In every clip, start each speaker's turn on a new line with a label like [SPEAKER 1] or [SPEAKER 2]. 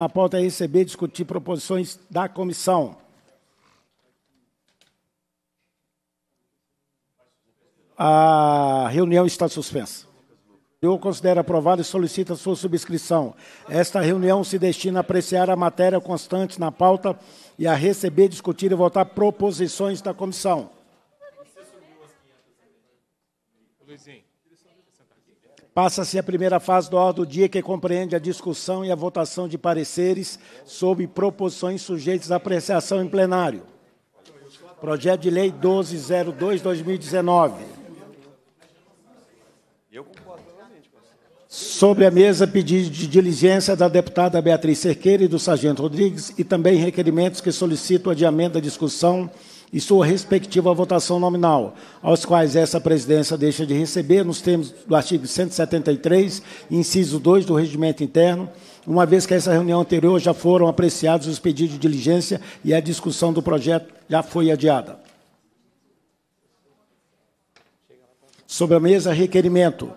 [SPEAKER 1] A pauta é receber e discutir proposições da comissão. A reunião está suspensa. Eu considero aprovado e solicito a sua subscrição. Esta reunião se destina a apreciar a matéria constante na pauta e a receber, discutir e votar proposições da comissão. Luizinho. Passa-se a primeira fase do ordem do dia, que compreende a discussão e a votação de pareceres sobre proposições sujeitas à apreciação em plenário. Projeto de Lei 1202-2019. Sobre a mesa, pedido de diligência da deputada Beatriz Cerqueira e do sargento Rodrigues e também requerimentos que solicitam adiamento da discussão e sua respectiva votação nominal, aos quais essa presidência deixa de receber, nos termos do artigo 173, inciso 2 do Regimento Interno, uma vez que essa reunião anterior já foram apreciados os pedidos de diligência e a discussão do projeto já foi adiada. Sobre a mesa, requerimento.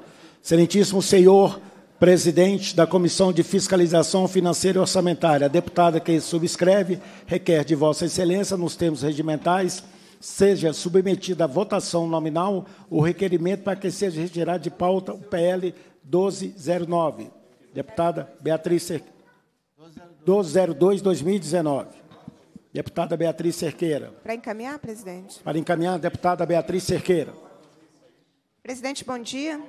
[SPEAKER 1] Excelentíssimo senhor presidente da Comissão de Fiscalização Financeira e Orçamentária, a deputada que subscreve, requer de Vossa Excelência, nos termos regimentais, seja submetido à votação nominal o requerimento para que seja retirado de pauta o PL 1209. Deputada Beatriz Cerqueira. 1202-2019. Deputada Beatriz Cerqueira.
[SPEAKER 2] Para encaminhar, presidente.
[SPEAKER 1] Para encaminhar, deputada Beatriz Cerqueira.
[SPEAKER 2] Presidente, Bom dia.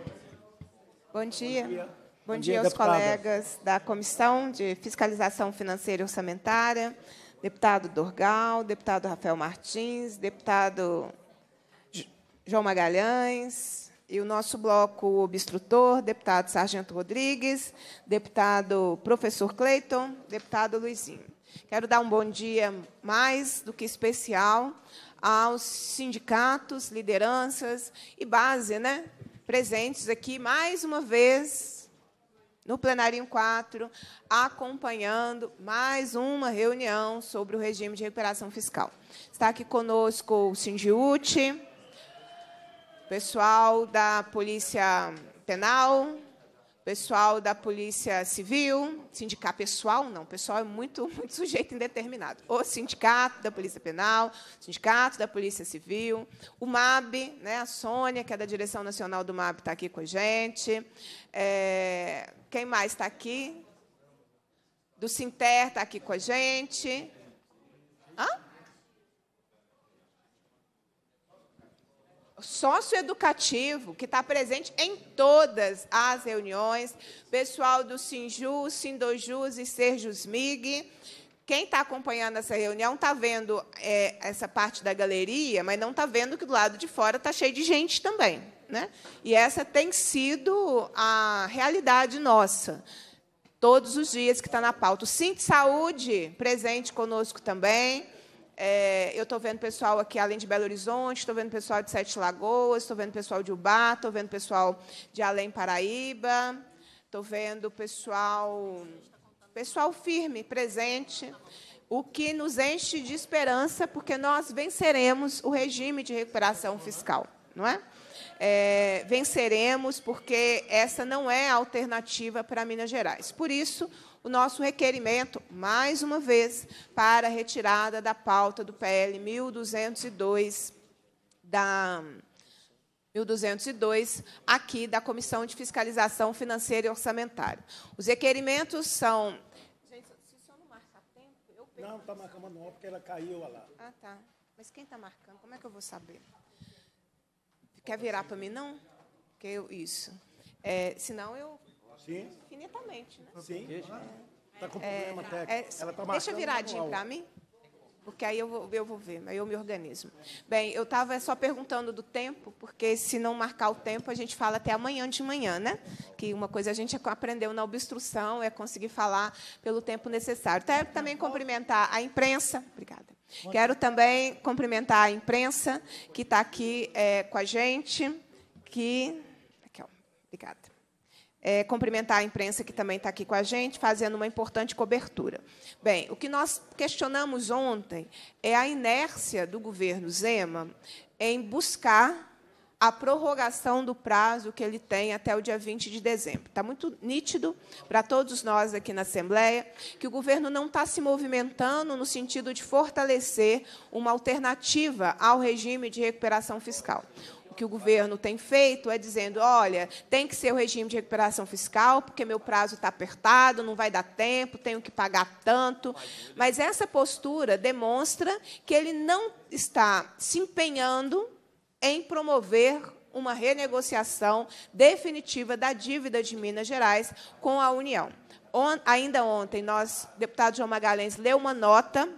[SPEAKER 2] Bom dia. Bom dia. Bom, Bom dia, dia aos colegas da Comissão de Fiscalização Financeira e Orçamentária, deputado Dorgal, deputado Rafael Martins, deputado João Magalhães, e o nosso bloco obstrutor, deputado Sargento Rodrigues, deputado professor Cleiton, deputado Luizinho. Quero dar um bom dia mais do que especial aos sindicatos, lideranças e base, né? Presentes aqui mais uma vez no plenário 4, acompanhando mais uma reunião sobre o regime de recuperação fiscal. Está aqui conosco o Sindiute, pessoal da Polícia Penal, pessoal da Polícia Civil, sindicato pessoal, não, pessoal é muito, muito sujeito indeterminado. O sindicato da Polícia Penal, sindicato da Polícia Civil, o MAB, né, a Sônia, que é da Direção Nacional do MAB, está aqui com a gente. É, quem mais está aqui? Do Sinter está aqui com a gente. Hã? socioeducativo que está presente em todas as reuniões, pessoal do Sinju, Sindojus e Mig. Quem está acompanhando essa reunião está vendo é, essa parte da galeria, mas não está vendo que do lado de fora está cheio de gente também. Né? E essa tem sido a realidade nossa, todos os dias que está na pauta. O Sim Saúde, presente conosco também. É, eu estou vendo pessoal aqui além de Belo Horizonte, estou vendo pessoal de Sete Lagoas, estou vendo pessoal de Ubá, estou vendo pessoal de Além Paraíba, estou vendo pessoal, pessoal firme, presente, o que nos enche de esperança, porque nós venceremos o regime de recuperação fiscal, não é? é venceremos porque essa não é a alternativa para Minas Gerais. Por isso, o nosso requerimento, mais uma vez, para a retirada da pauta do PL 1202 da 1202 aqui da Comissão de Fiscalização Financeira e Orçamentária. Os requerimentos são Gente, se o senhor não marcar tempo, eu Não, está marcando não, é porque ela caiu lá. Ah, tá. Mas quem está marcando? Como é que eu vou saber? Quer virar para mim, não? Que eu, isso. É, senão eu Sim. Infinitamente, né? Sim. Está com é, problema é, técnico. É, Ela tá deixa viradinho para mim, porque aí eu vou, eu vou ver, aí eu me organizo. Bem, eu estava só perguntando do tempo, porque se não marcar o tempo, a gente fala até amanhã de manhã, né? Que uma coisa a gente aprendeu na obstrução é conseguir falar pelo tempo necessário. Quero também cumprimentar a imprensa. Obrigada. Quero também cumprimentar a imprensa que está aqui é, com a gente, que... Aqui, ó. Obrigada é, cumprimentar a imprensa que também está aqui com a gente, fazendo uma importante cobertura. Bem, o que nós questionamos ontem é a inércia do governo Zema em buscar a prorrogação do prazo que ele tem até o dia 20 de dezembro. Está muito nítido para todos nós aqui na Assembleia que o governo não está se movimentando no sentido de fortalecer uma alternativa ao regime de recuperação fiscal o que o governo tem feito é dizendo: olha, tem que ser o regime de recuperação fiscal, porque meu prazo está apertado, não vai dar tempo, tenho que pagar tanto. Mas essa postura demonstra que ele não está se empenhando em promover uma renegociação definitiva da dívida de Minas Gerais com a União. On, ainda ontem, nós, deputado João Magalhães, leu uma nota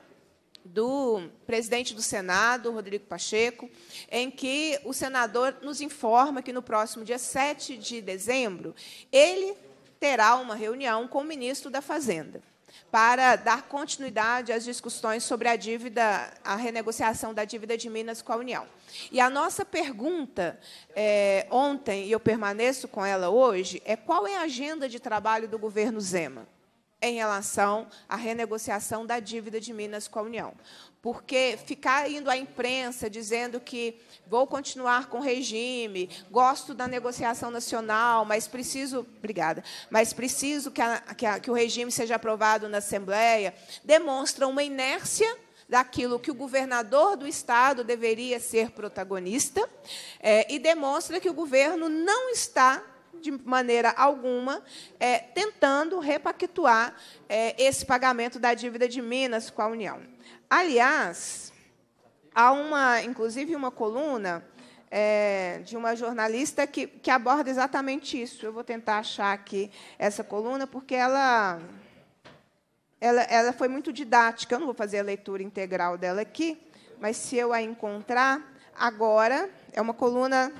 [SPEAKER 2] do presidente do Senado, Rodrigo Pacheco, em que o senador nos informa que no próximo dia 7 de dezembro ele terá uma reunião com o ministro da Fazenda para dar continuidade às discussões sobre a dívida, a renegociação da dívida de Minas com a União. E a nossa pergunta é, ontem, e eu permaneço com ela hoje, é qual é a agenda de trabalho do governo Zema? em relação à renegociação da dívida de Minas com a União. Porque ficar indo à imprensa dizendo que vou continuar com o regime, gosto da negociação nacional, mas preciso, obrigada, mas preciso que, a, que, a, que o regime seja aprovado na Assembleia, demonstra uma inércia daquilo que o governador do Estado deveria ser protagonista é, e demonstra que o governo não está de maneira alguma, é, tentando repactuar é, esse pagamento da dívida de Minas com a União. Aliás, há uma, inclusive uma coluna é, de uma jornalista que, que aborda exatamente isso. Eu vou tentar achar aqui essa coluna, porque ela ela, ela, foi muito didática. Eu não vou fazer a leitura integral dela aqui, mas se eu a encontrar agora, é uma coluna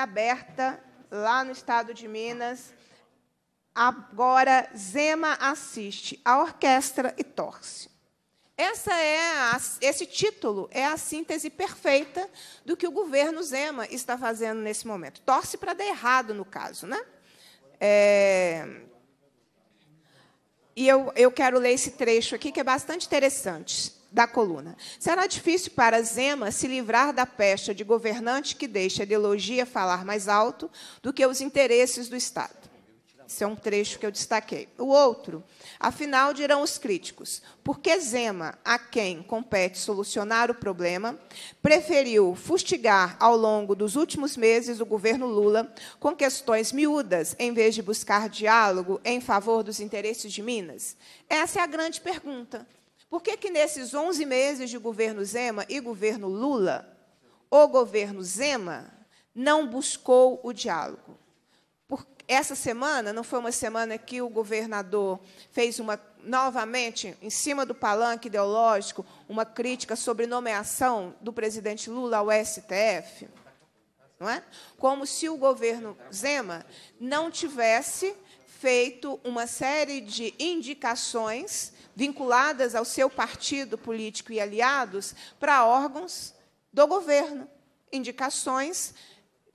[SPEAKER 2] aberta lá no estado de Minas. Agora, Zema assiste à orquestra e torce. Essa é a, esse título é a síntese perfeita do que o governo Zema está fazendo nesse momento. Torce para dar errado, no caso. Né? É... E eu, eu quero ler esse trecho aqui, que é bastante interessante da coluna. Será difícil para Zema se livrar da peste de governante que deixa a ideologia falar mais alto do que os interesses do Estado. Esse é um trecho que eu destaquei. O outro, afinal, dirão os críticos, por que Zema, a quem compete solucionar o problema, preferiu fustigar ao longo dos últimos meses o governo Lula com questões miúdas, em vez de buscar diálogo em favor dos interesses de Minas? Essa é a grande pergunta. Por que, que nesses 11 meses de governo Zema e governo Lula, o governo Zema não buscou o diálogo? Por essa semana não foi uma semana que o governador fez uma novamente em cima do palanque ideológico uma crítica sobre nomeação do presidente Lula ao STF, não é? Como se o governo Zema não tivesse feito uma série de indicações vinculadas ao seu partido político e aliados para órgãos do governo, indicações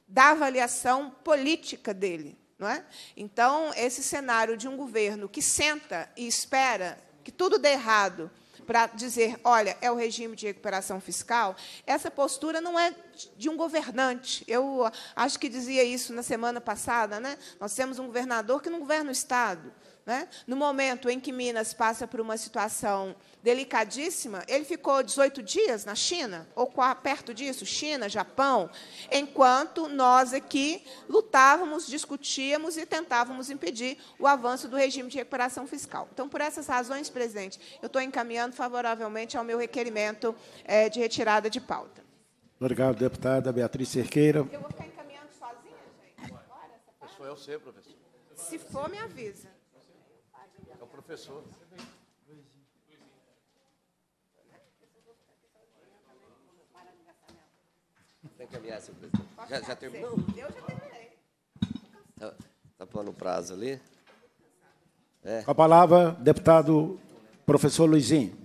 [SPEAKER 2] da avaliação política dele. Não é? Então, esse cenário de um governo que senta e espera que tudo dê errado para dizer, olha, é o regime de recuperação fiscal, essa postura não é de um governante. Eu acho que dizia isso na semana passada, né? Nós temos um governador que não governa o Estado. Né? No momento em que Minas passa por uma situação delicadíssima, ele ficou 18 dias na China, ou perto disso, China, Japão, enquanto nós aqui lutávamos, discutíamos e tentávamos impedir o avanço do regime de recuperação fiscal. Então, por essas razões, presidente, eu estou encaminhando favoravelmente ao meu requerimento é, de retirada de pauta.
[SPEAKER 1] Obrigado, deputada Beatriz Cerqueira. Eu vou
[SPEAKER 2] ficar encaminhando sozinha, gente? Agora, essa sou eu, sempre, professor. Se for, me avisa professor.
[SPEAKER 3] Tem que ameaçar senhor presidente. Já, já terminou? Eu já terminei. Está tá pondo o prazo ali?
[SPEAKER 1] É. Com a palavra, deputado professor Luizinho.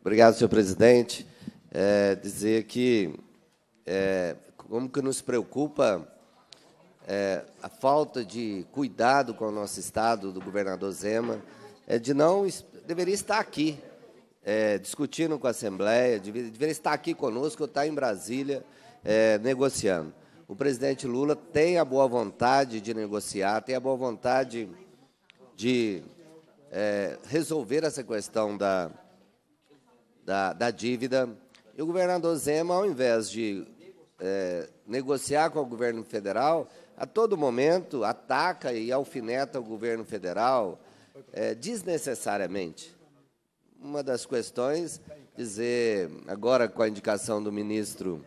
[SPEAKER 3] Obrigado, senhor presidente. É, dizer que, é, como que nos preocupa é, a falta de cuidado com o nosso Estado, do governador Zema, é de não deveria estar aqui é, discutindo com a Assembleia, deveria, deveria estar aqui conosco, ou estar tá em Brasília é, negociando. O presidente Lula tem a boa vontade de negociar, tem a boa vontade de é, resolver essa questão da, da, da, dívida. E o governador Zema, ao invés de é, negociar com o governo federal, a todo momento ataca e alfineta o governo federal é, desnecessariamente. Uma das questões, dizer, agora com a indicação do ministro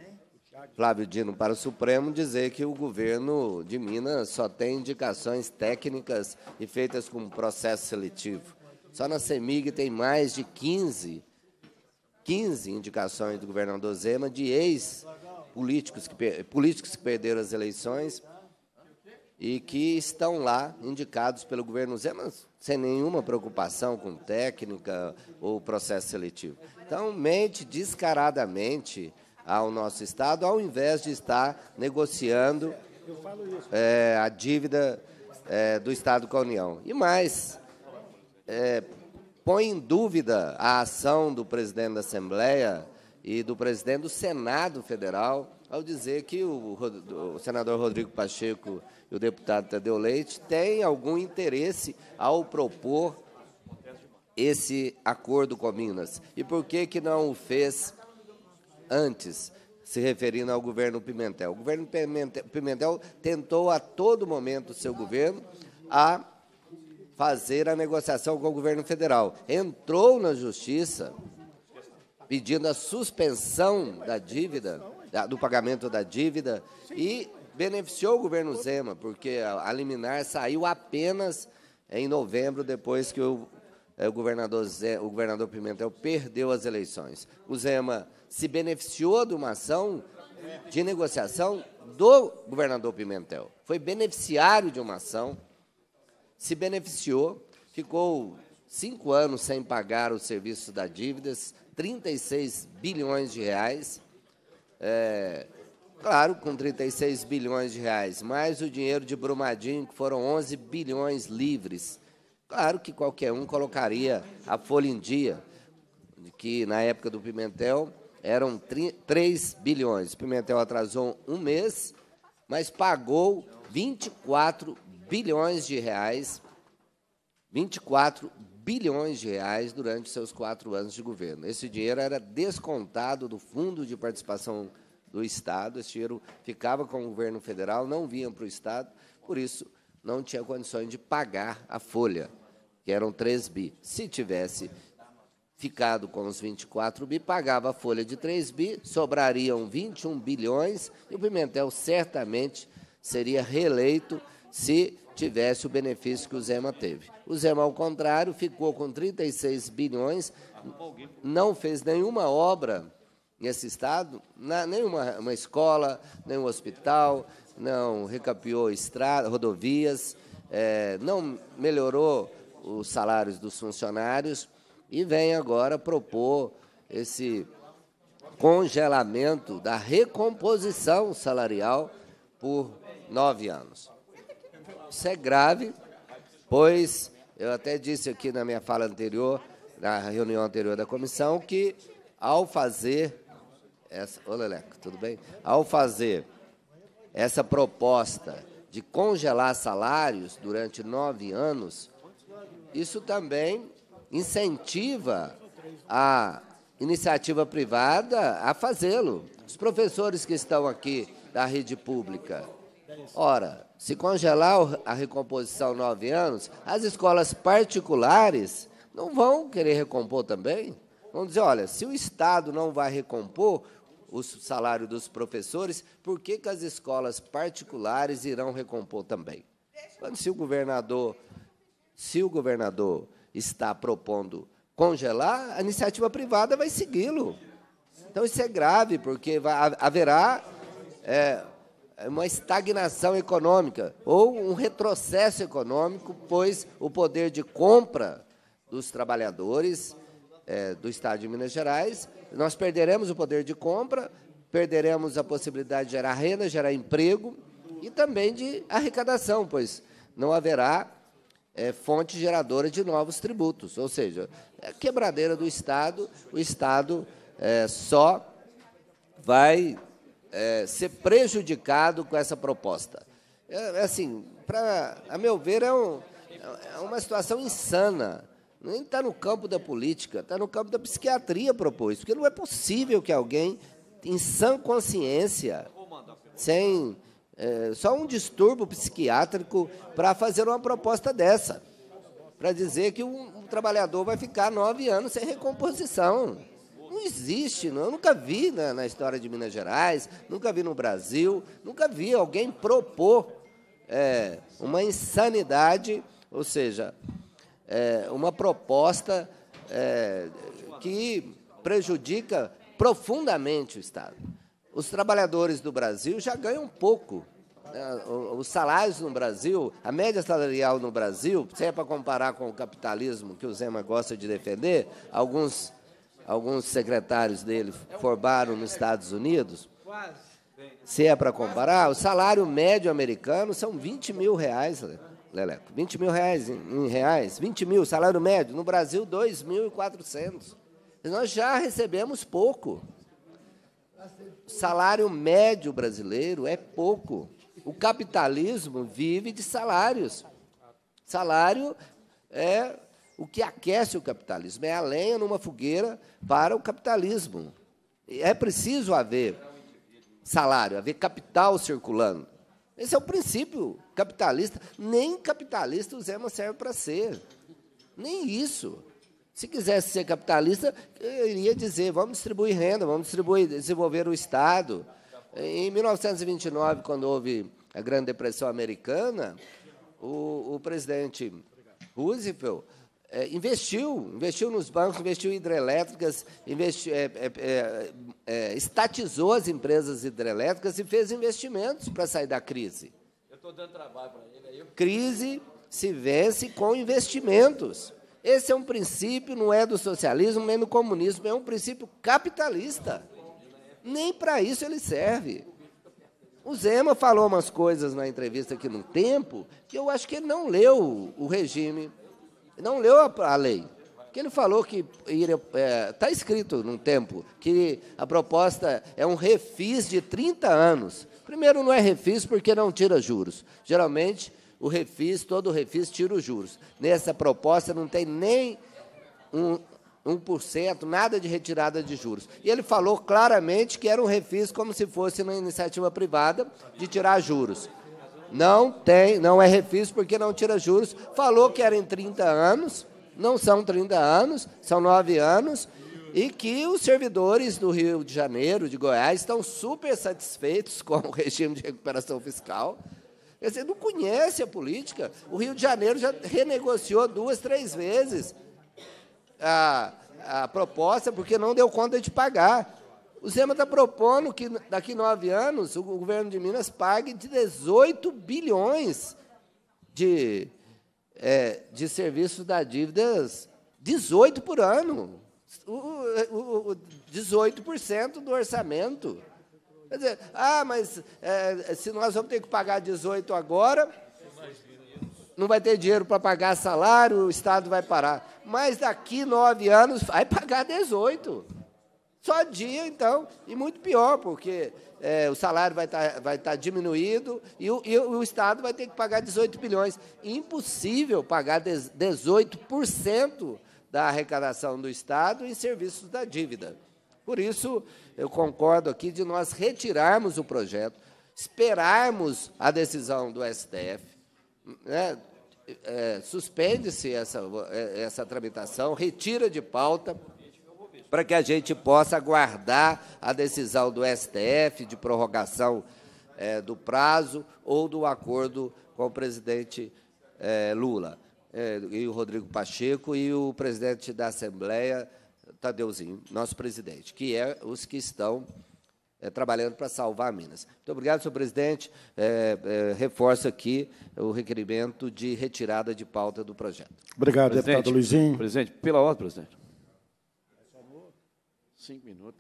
[SPEAKER 3] Flávio Dino para o Supremo, dizer que o governo de Minas só tem indicações técnicas e feitas com processo seletivo. Só na CEMIG tem mais de 15, 15 indicações do governador Zema de ex-políticos que, políticos que perderam as eleições e que estão lá indicados pelo governo Zema sem nenhuma preocupação com técnica ou processo seletivo. Então, mente descaradamente ao nosso Estado, ao invés de estar negociando é, a dívida é, do Estado com a União. E mais, é, põe em dúvida a ação do presidente da Assembleia e do presidente do Senado Federal ao dizer que o, o senador Rodrigo Pacheco e o deputado Tadeu Leite têm algum interesse ao propor esse acordo com Minas? E por que, que não o fez antes, se referindo ao governo Pimentel? O governo Pimentel tentou a todo momento o seu governo a fazer a negociação com o governo federal. Entrou na justiça pedindo a suspensão da dívida, do pagamento da dívida, e beneficiou o governo Zema, porque a liminar saiu apenas em novembro, depois que o, é, o, governador, o governador Pimentel perdeu as eleições. O Zema se beneficiou de uma ação de negociação do governador Pimentel. Foi beneficiário de uma ação, se beneficiou, ficou cinco anos sem pagar o serviço da dívidas, 36 bilhões de reais. É, Claro, com 36 bilhões de reais, mais o dinheiro de Brumadinho, que foram 11 bilhões livres. Claro que qualquer um colocaria a folha em dia, que na época do Pimentel eram 3 bilhões. O Pimentel atrasou um mês, mas pagou 24 bilhões de reais, 24 bilhões de reais durante seus quatro anos de governo. Esse dinheiro era descontado do Fundo de Participação do Estado, esse dinheiro ficava com o governo federal, não vinha para o Estado, por isso não tinha condições de pagar a folha, que eram 3 bi. Se tivesse ficado com os 24 bi, pagava a folha de 3 bi, sobrariam 21 bilhões e o Pimentel certamente seria reeleito se tivesse o benefício que o Zema teve. O Zema, ao contrário, ficou com 36 bilhões, não fez nenhuma obra nesse estado, na, nenhuma uma escola, nenhum hospital, não recapiou estradas, rodovias, é, não melhorou os salários dos funcionários e vem agora propor esse congelamento da recomposição salarial por nove anos. Isso é grave, pois eu até disse aqui na minha fala anterior, na reunião anterior da comissão, que ao fazer essa, ô Leleco, tudo bem? Ao fazer essa proposta de congelar salários durante nove anos, isso também incentiva a iniciativa privada a fazê-lo. Os professores que estão aqui da rede pública. Ora, se congelar a recomposição nove anos, as escolas particulares não vão querer recompor também. Vão dizer, olha, se o Estado não vai recompor, o salário dos professores, por que, que as escolas particulares irão recompor também? Quando se o governador, se o governador está propondo congelar, a iniciativa privada vai segui-lo. Então isso é grave, porque vai, haverá é, uma estagnação econômica ou um retrocesso econômico, pois o poder de compra dos trabalhadores é, do Estado de Minas Gerais nós perderemos o poder de compra, perderemos a possibilidade de gerar renda, gerar emprego e também de arrecadação, pois não haverá é, fonte geradora de novos tributos. Ou seja, a é quebradeira do Estado, o Estado é, só vai é, ser prejudicado com essa proposta. É, é assim, pra, a meu ver, é, um, é uma situação insana. Nem está no campo da política, está no campo da psiquiatria propor isso, porque não é possível que alguém, em sã consciência, sem é, só um distúrbio psiquiátrico, para fazer uma proposta dessa, para dizer que um, um, trabalhador vai ficar nove anos sem recomposição. Não existe, não, eu nunca vi na, na história de Minas Gerais, nunca vi no Brasil, nunca vi alguém propor é, uma insanidade, ou seja, é, uma proposta é, que prejudica profundamente o Estado. Os trabalhadores do Brasil já ganham pouco. Né? Os salários no Brasil, a média salarial no Brasil, se é para comparar com o capitalismo que o Zema gosta de defender, alguns, alguns secretários dele formaram nos Estados Unidos. Se é para comparar, o salário médio americano são 20 mil reais. Né? Leleco. 20 mil reais em reais, 20 mil, salário médio. No Brasil, 2.400. Nós já recebemos pouco. salário médio brasileiro é pouco. O capitalismo vive de salários. Salário é o que aquece o capitalismo, é a lenha numa fogueira para o capitalismo. É preciso haver salário, haver capital circulando. Esse é o princípio capitalista. Nem capitalista o Zema serve para ser. Nem isso. Se quisesse ser capitalista, eu iria dizer: vamos distribuir renda, vamos distribuir, desenvolver o Estado. Em 1929, quando houve a Grande Depressão Americana, o, o presidente Roosevelt é, investiu, investiu nos bancos, investiu em hidrelétricas, investiu, é é, é, é, estatizou as empresas hidrelétricas e fez investimentos para sair da crise.
[SPEAKER 4] Eu estou dando trabalho para ele aí. Eu...
[SPEAKER 3] Crise se vence com investimentos. Esse é um princípio, não é do socialismo nem do comunismo, é um princípio capitalista. Nem para isso ele serve. O Zema falou umas coisas na entrevista aqui no tempo que eu acho que ele não leu o regime não leu a, a lei. Porque ele falou que está é, tá escrito num tempo que a proposta é um refis de 30 anos. Primeiro, não é refis porque não tira juros. Geralmente, o refis, todo refis tira os juros. Nessa proposta não tem nem um, 1%, nada de retirada de juros. E ele falou claramente que era um refis como se fosse na iniciativa privada de tirar juros. Não tem, não é refis porque não tira juros. Falou que era em 30 anos, não são 30 anos, são 9 anos, e que os servidores do Rio de Janeiro, de Goiás, estão super satisfeitos com o regime de recuperação fiscal. Quer dizer, não conhece a política. O Rio de Janeiro já renegociou duas, três vezes a, a proposta porque não deu conta de pagar. O Zema está propondo que daqui nove anos o governo de Minas pague 18 bilhões de, é, de serviços da dívidas, 18 por ano. O, o, 18% do orçamento. Quer dizer, ah, mas é, se nós vamos ter que pagar 18 agora, não vai ter dinheiro para pagar salário, o Estado vai parar. Mas daqui nove anos vai pagar 18. Só dia, então, e muito pior, porque é, o salário vai estar tá, vai tá diminuído e o, e o, Estado vai ter que pagar 18 bilhões. Impossível pagar 18% da arrecadação do Estado em serviços da dívida. Por isso, eu concordo aqui de nós retirarmos o projeto, esperarmos a decisão do STF. Né? É, Suspende-se essa, é, essa tramitação, retira de pauta para que a gente possa aguardar a decisão do STF de prorrogação é, do prazo ou do acordo com o presidente é, Lula, é, e o Rodrigo Pacheco e o presidente da Assembleia, Tadeuzinho, nosso presidente, que é os que estão é, trabalhando para salvar Minas. Muito obrigado, senhor presidente. É, é, reforço aqui o requerimento de retirada de pauta do projeto.
[SPEAKER 1] Obrigado, presidente, deputado Luizinho.
[SPEAKER 3] Presidente, pela ordem, presidente.
[SPEAKER 5] Cinco minutos.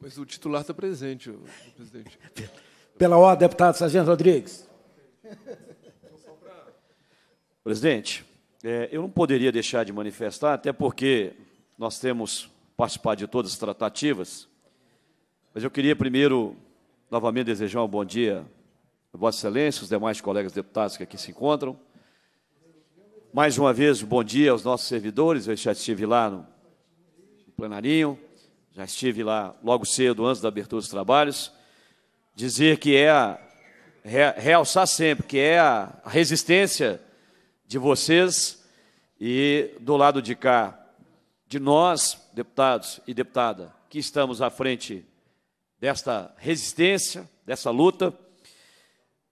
[SPEAKER 5] Mas o titular está presente, o presidente. Pela ordem, deputado Sargento Rodrigues.
[SPEAKER 4] Presidente, é, eu não poderia deixar de manifestar, até porque nós temos participado de todas as tratativas, mas eu queria primeiro, novamente, desejar um bom dia a Vossa Excelência, os demais colegas deputados que aqui se encontram. Mais uma vez, bom dia aos nossos servidores, eu já estive lá no plenarinho, já estive lá logo cedo, antes da abertura dos trabalhos, dizer que é, a, realçar sempre, que é a resistência de vocês e do lado de cá, de nós, deputados e deputada, que estamos à frente desta resistência, dessa luta.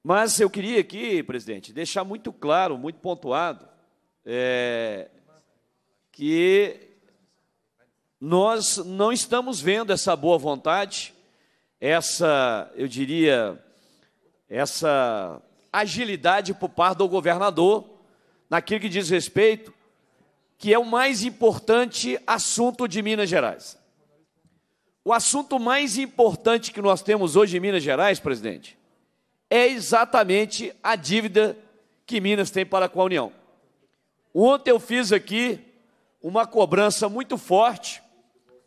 [SPEAKER 4] Mas eu queria aqui, presidente, deixar muito claro, muito pontuado, é, que nós não estamos vendo essa boa vontade, essa, eu diria, essa agilidade por parte do governador naquilo que diz respeito, que é o mais importante assunto de Minas Gerais. O assunto mais importante que nós temos hoje em Minas Gerais, presidente, é exatamente a dívida que Minas tem para com a União. Ontem eu fiz aqui uma cobrança muito forte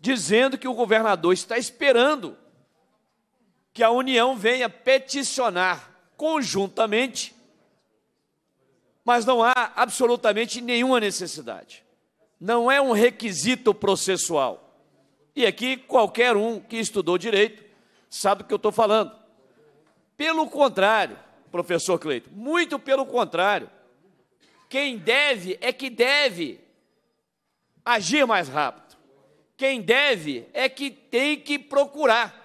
[SPEAKER 4] dizendo que o governador está esperando que a União venha peticionar conjuntamente, mas não há absolutamente nenhuma necessidade. Não é um requisito processual. E aqui qualquer um que estudou direito sabe do que eu estou falando. Pelo contrário, professor Cleito, muito pelo contrário. Quem deve é que deve agir mais rápido. Quem deve é que tem que procurar,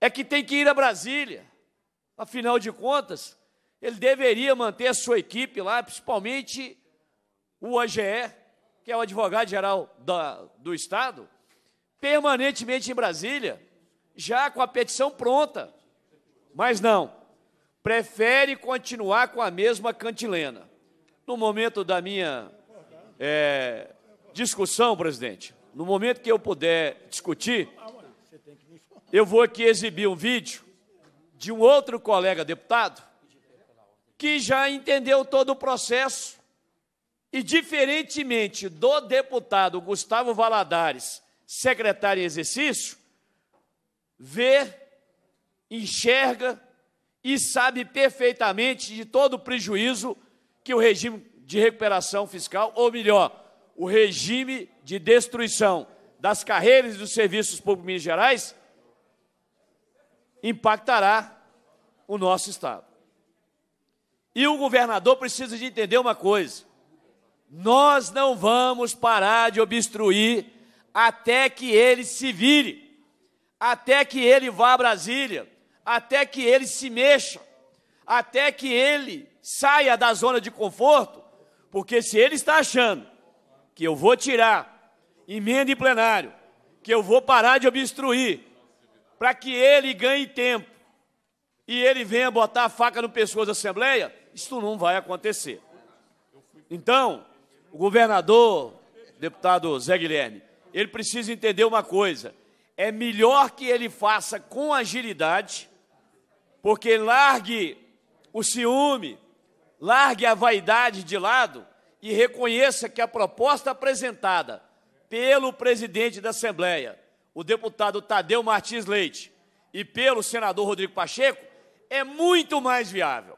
[SPEAKER 4] é que tem que ir a Brasília. Afinal de contas, ele deveria manter a sua equipe lá, principalmente o AGE, que é o advogado-geral do Estado, permanentemente em Brasília, já com a petição pronta. Mas não, prefere continuar com a mesma cantilena. No momento da minha é, discussão, presidente, no momento que eu puder discutir, eu vou aqui exibir um vídeo de um outro colega deputado que já entendeu todo o processo e, diferentemente do deputado Gustavo Valadares, secretário em exercício, vê, enxerga e sabe perfeitamente de todo o prejuízo que o regime de recuperação fiscal, ou melhor, o regime de destruição das carreiras e dos serviços públicos Minas Gerais impactará o nosso Estado. E o governador precisa de entender uma coisa: nós não vamos parar de obstruir até que ele se vire, até que ele vá a Brasília, até que ele se mexa, até que ele saia da zona de conforto, porque se ele está achando que eu vou tirar emenda em plenário, que eu vou parar de obstruir, para que ele ganhe tempo e ele venha botar a faca no pescoço da Assembleia, isso não vai acontecer. Então, o governador, deputado Zé Guilherme, ele precisa entender uma coisa: é melhor que ele faça com agilidade, porque largue o ciúme, largue a vaidade de lado e reconheça que a proposta apresentada pelo presidente da Assembleia, o deputado Tadeu Martins Leite, e pelo senador Rodrigo Pacheco, é muito mais viável.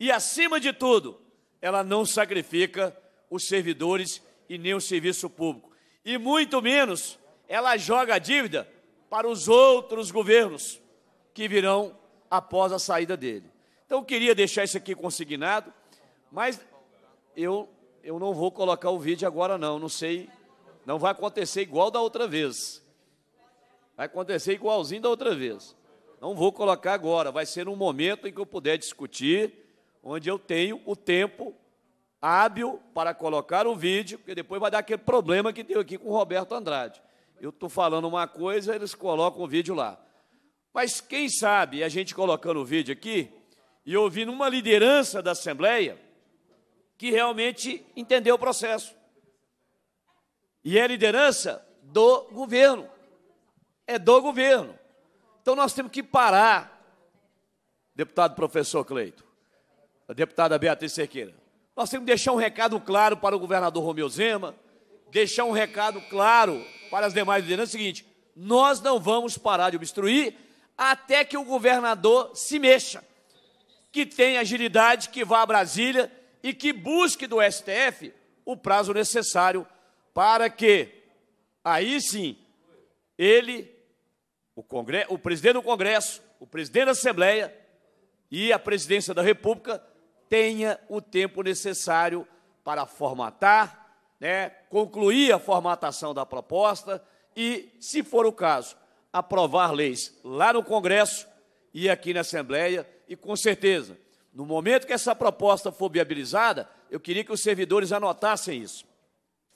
[SPEAKER 4] E, acima de tudo, ela não sacrifica os servidores e nem o serviço público. E, muito menos, ela joga a dívida para os outros governos que virão após a saída dele. Então, eu queria deixar isso aqui consignado, mas eu, eu não vou colocar o vídeo agora, não. Não sei não vai acontecer igual da outra vez. Vai acontecer igualzinho da outra vez. Não vou colocar agora, vai ser um momento em que eu puder discutir, onde eu tenho o tempo hábil para colocar o vídeo, porque depois vai dar aquele problema que deu aqui com o Roberto Andrade. Eu estou falando uma coisa, eles colocam o vídeo lá. Mas quem sabe a gente colocando o vídeo aqui e ouvindo uma liderança da Assembleia que realmente entendeu o processo. E é liderança do governo. É do governo. Então nós temos que parar, deputado professor Cleito, a deputada Beatriz Serqueira. Nós temos que deixar um recado claro para o governador Romeu Zema, deixar um recado claro para as demais lideranças: é o seguinte, nós não vamos parar de obstruir até que o governador se mexa, que tenha agilidade, que vá a Brasília e que busque do STF o prazo necessário para que aí sim ele, o, Congresso, o presidente do Congresso, o presidente da Assembleia e a presidência da República tenha o tempo necessário para formatar, né, concluir a formatação da proposta e, se for o caso, aprovar leis lá no Congresso e aqui na Assembleia. E, com certeza, no momento que essa proposta for viabilizada, eu queria que os servidores anotassem isso.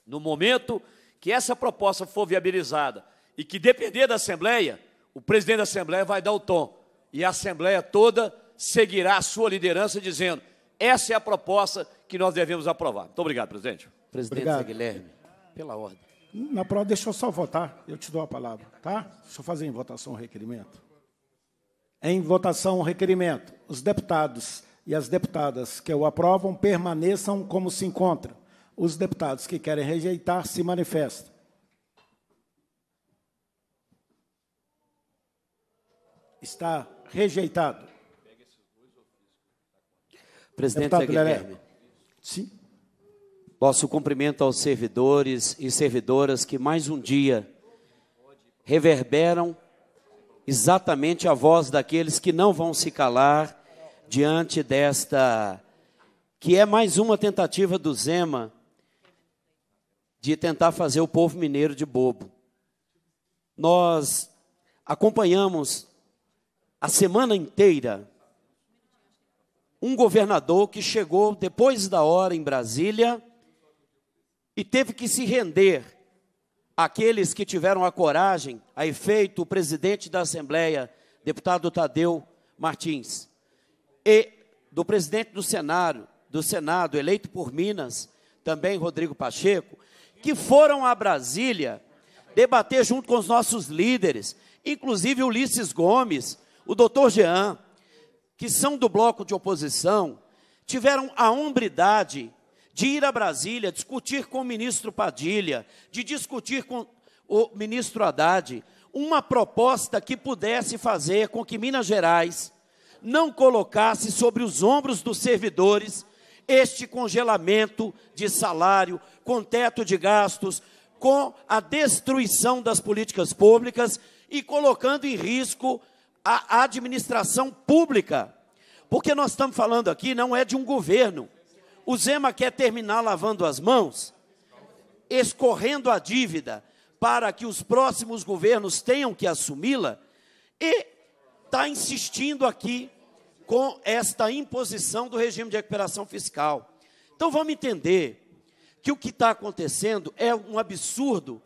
[SPEAKER 4] No momento que essa proposta for viabilizada e que depender da Assembleia, o presidente da Assembleia vai dar o tom. E a Assembleia toda seguirá a sua liderança dizendo: essa é a proposta que nós devemos aprovar. Muito obrigado, presidente. Presidente obrigado. Guilherme, pela ordem.
[SPEAKER 1] Na prova, deixa eu só votar. Eu te dou a palavra, tá? Deixa eu fazer em votação o requerimento. Em votação o requerimento. Os deputados e as deputadas que o aprovam permaneçam como se encontram. Os deputados que querem rejeitar se manifestam. Está rejeitado.
[SPEAKER 6] Presidente Guilherme. Sim. Nosso cumprimento aos servidores e servidoras que mais um dia reverberam exatamente a voz daqueles que não vão se calar diante desta que é mais uma tentativa do Zema de tentar fazer o povo mineiro de bobo. Nós acompanhamos a semana inteira um governador que chegou depois da hora em Brasília e teve que se render àqueles que tiveram a coragem, a efeito, o presidente da Assembleia, deputado Tadeu Martins, e do presidente do Senado, do Senado eleito por Minas, também Rodrigo Pacheco, que foram a Brasília debater junto com os nossos líderes, inclusive Ulisses Gomes, o doutor Jean, que são do bloco de oposição, tiveram a hombridade de ir a Brasília discutir com o ministro Padilha, de discutir com o ministro Haddad, uma proposta que pudesse fazer com que Minas Gerais não colocasse sobre os ombros dos servidores este congelamento de salário, com teto de gastos, com a destruição das políticas públicas e colocando em risco a administração pública. Porque nós estamos falando aqui não é de um governo. O Zema quer terminar lavando as mãos, escorrendo a dívida para que os próximos governos tenham que assumi-la e está insistindo aqui com esta imposição do regime de recuperação fiscal. Então vamos entender que o que está acontecendo é um absurdo?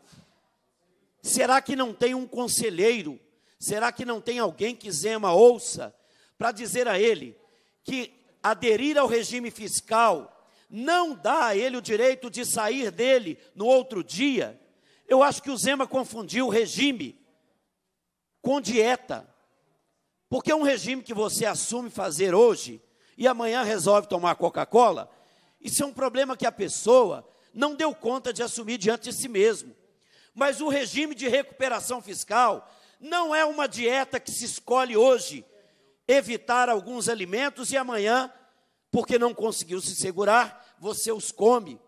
[SPEAKER 6] Será que não tem um conselheiro? Será que não tem alguém que Zema ouça para dizer a ele que aderir ao regime fiscal não dá a ele o direito de sair dele no outro dia? Eu acho que o Zema confundiu regime com dieta. Porque um regime que você assume fazer hoje e amanhã resolve tomar Coca-Cola, isso é um problema que a pessoa não deu conta de assumir diante de si mesmo. Mas o regime de recuperação fiscal não é uma dieta que se escolhe hoje evitar alguns alimentos e amanhã, porque não conseguiu se segurar, você os come.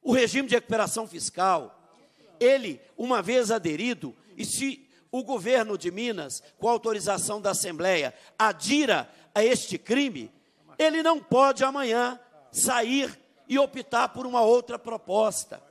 [SPEAKER 6] O regime de recuperação fiscal, ele, uma vez aderido, e se o governo de Minas, com autorização da Assembleia, adira a este crime, ele não pode amanhã sair e optar por uma outra proposta.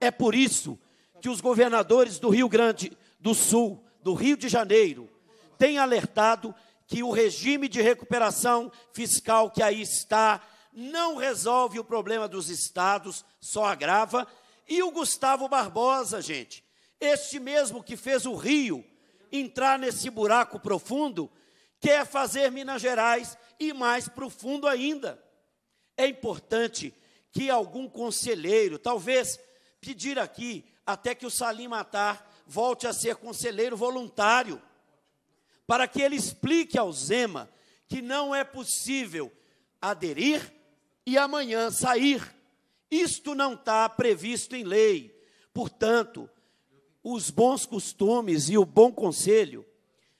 [SPEAKER 6] É por isso que os governadores do Rio Grande do Sul, do Rio de Janeiro, têm alertado que o regime de recuperação fiscal que aí está não resolve o problema dos estados, só agrava. E o Gustavo Barbosa, gente, este mesmo que fez o Rio entrar nesse buraco profundo, quer fazer Minas Gerais e mais profundo ainda. É importante que algum conselheiro, talvez pedir aqui até que o Salim Matar volte a ser conselheiro voluntário, para que ele explique ao Zema que não é possível aderir e amanhã sair. Isto não está previsto em lei. Portanto, os bons costumes e o bom conselho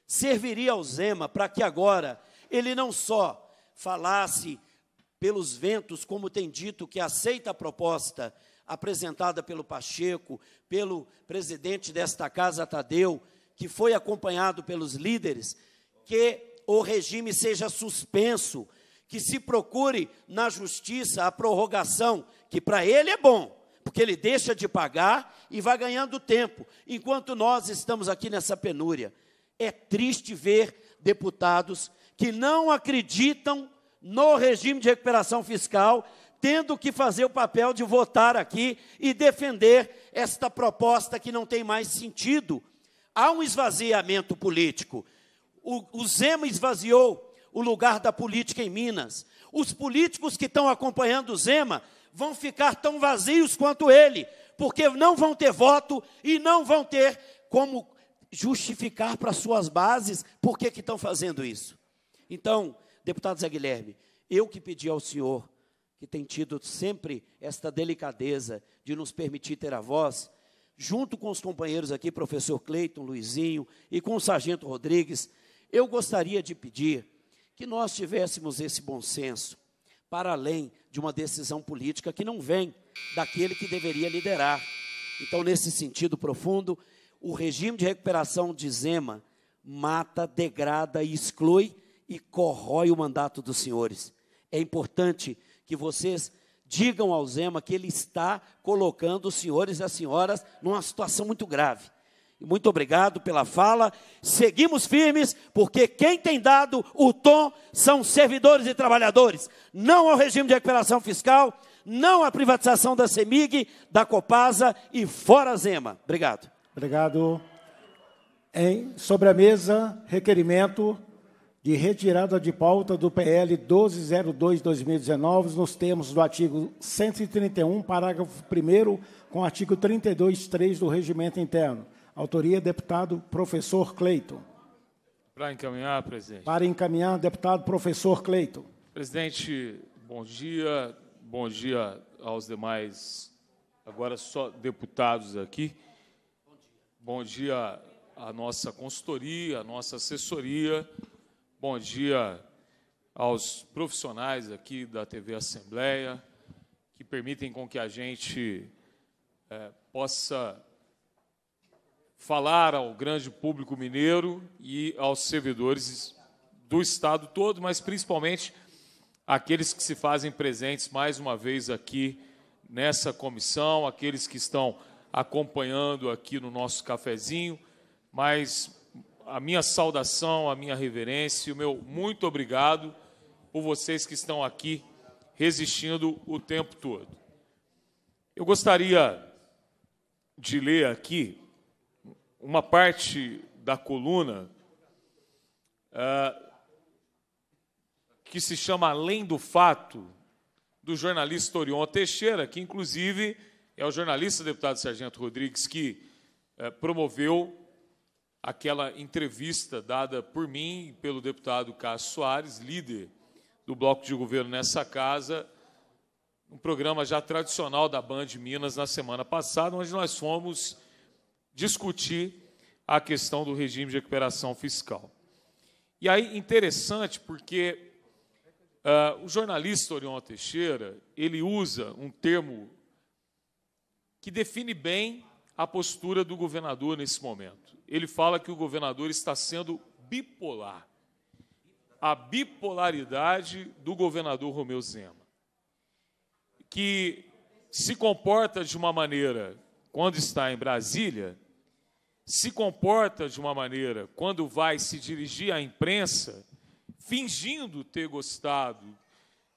[SPEAKER 6] serviria ao Zema para que agora ele não só falasse pelos ventos, como tem dito, que aceita a proposta apresentada pelo Pacheco, pelo presidente desta casa, Tadeu, que foi acompanhado pelos líderes, que o regime seja suspenso, que se procure na justiça a prorrogação, que para ele é bom, porque ele deixa de pagar e vai ganhando tempo, enquanto nós estamos aqui nessa penúria. É triste ver deputados que não acreditam no regime de recuperação fiscal, tendo que fazer o papel de votar aqui e defender esta proposta que não tem mais sentido. Há um esvaziamento político. O, o Zema esvaziou o lugar da política em Minas. Os políticos que estão acompanhando o Zema vão ficar tão vazios quanto ele, porque não vão ter voto e não vão ter como justificar para suas bases por que estão fazendo isso. Então, deputado Zé Guilherme, eu que pedi ao senhor, que tem tido sempre esta delicadeza de nos permitir ter a voz, junto com os companheiros aqui, professor Cleiton, Luizinho e com o sargento Rodrigues, eu gostaria de pedir que nós tivéssemos esse bom senso para além de uma decisão política que não vem daquele que deveria liderar. Então, nesse sentido profundo, o regime de recuperação de Zema mata, degrada e exclui e corrói o mandato dos senhores. É importante que vocês digam ao Zema que ele está colocando os senhores e as senhoras numa situação muito grave. Muito obrigado pela fala. Seguimos firmes, porque quem tem dado o tom são servidores e trabalhadores. Não ao regime de recuperação fiscal, não à privatização da CEMIG, da Copasa e fora Zema. Obrigado.
[SPEAKER 1] Obrigado. Em mesa requerimento de retirada de pauta do PL 1202-2019, nos termos do artigo 131, parágrafo 1, com artigo 32.3 do Regimento Interno. Autoria, deputado professor Cleiton.
[SPEAKER 7] Para encaminhar, presidente.
[SPEAKER 1] Para encaminhar, deputado professor Cleiton.
[SPEAKER 7] Presidente, bom dia. Bom dia aos demais, agora só deputados aqui. Bom dia à nossa consultoria, à nossa assessoria. Bom dia aos profissionais aqui da TV Assembleia, que permitem com que a gente é, possa falar ao grande público mineiro e aos servidores do Estado todo, mas principalmente aqueles que se fazem presentes mais uma vez aqui nessa comissão, aqueles que estão acompanhando aqui no nosso cafezinho, mas a minha saudação, a minha reverência, o meu muito obrigado por vocês que estão aqui resistindo o tempo todo. Eu gostaria de ler aqui uma parte da coluna uh, que se chama Além do Fato, do jornalista Orion Teixeira, que inclusive é o jornalista deputado Sargento Rodrigues que uh, promoveu aquela entrevista dada por mim pelo deputado Cássio Soares, líder do bloco de governo nessa casa, um programa já tradicional da Band Minas na semana passada, onde nós fomos discutir a questão do regime de recuperação fiscal. E aí, interessante, porque uh, o jornalista Orion Teixeira, ele usa um termo que define bem a postura do governador nesse momento ele fala que o governador está sendo bipolar. A bipolaridade do governador Romeu Zema, que se comporta de uma maneira quando está em Brasília, se comporta de uma maneira quando vai se dirigir à imprensa, fingindo ter gostado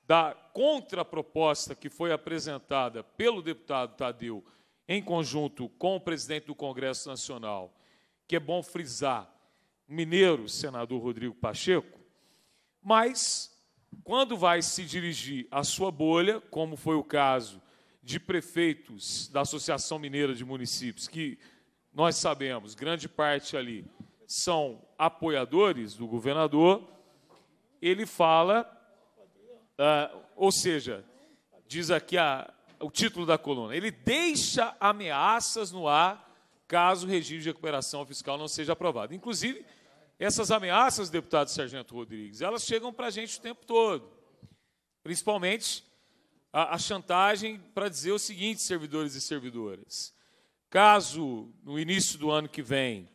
[SPEAKER 7] da contraproposta que foi apresentada pelo deputado Tadeu em conjunto com o presidente do Congresso Nacional que é bom frisar, mineiro, senador Rodrigo Pacheco, mas quando vai se dirigir à sua bolha, como foi o caso de prefeitos da Associação Mineira de Municípios, que nós sabemos, grande parte ali são apoiadores do governador, ele fala, ah, ou seja, diz aqui a, o título da coluna, ele deixa ameaças no ar caso o regime de recuperação fiscal não seja aprovado. Inclusive, essas ameaças, deputado Sargento Rodrigues, elas chegam para a gente o tempo todo. Principalmente a, a chantagem para dizer o seguinte, servidores e servidoras: caso no início do ano que vem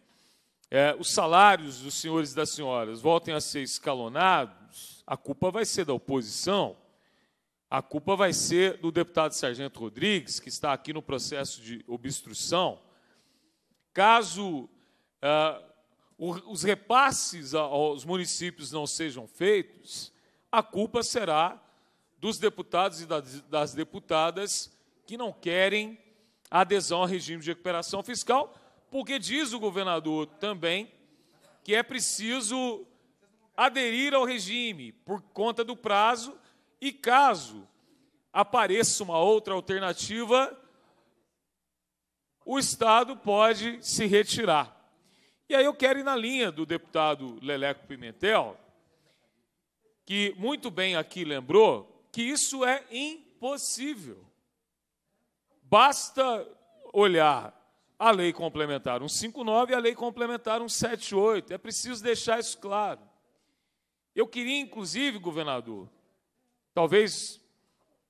[SPEAKER 7] é, os salários dos senhores e das senhoras voltem a ser escalonados, a culpa vai ser da oposição, a culpa vai ser do deputado Sargento Rodrigues, que está aqui no processo de obstrução caso ah, os repasses aos municípios não sejam feitos, a culpa será dos deputados e das deputadas que não querem adesão ao regime de recuperação fiscal, porque diz o governador também que é preciso aderir ao regime por conta do prazo e caso apareça uma outra alternativa, o Estado pode se retirar. E aí eu quero ir na linha do deputado Leleco Pimentel, que muito bem aqui lembrou que isso é impossível. Basta olhar a lei complementar 159 e a lei complementar 178. É preciso deixar isso claro. Eu queria, inclusive, governador, talvez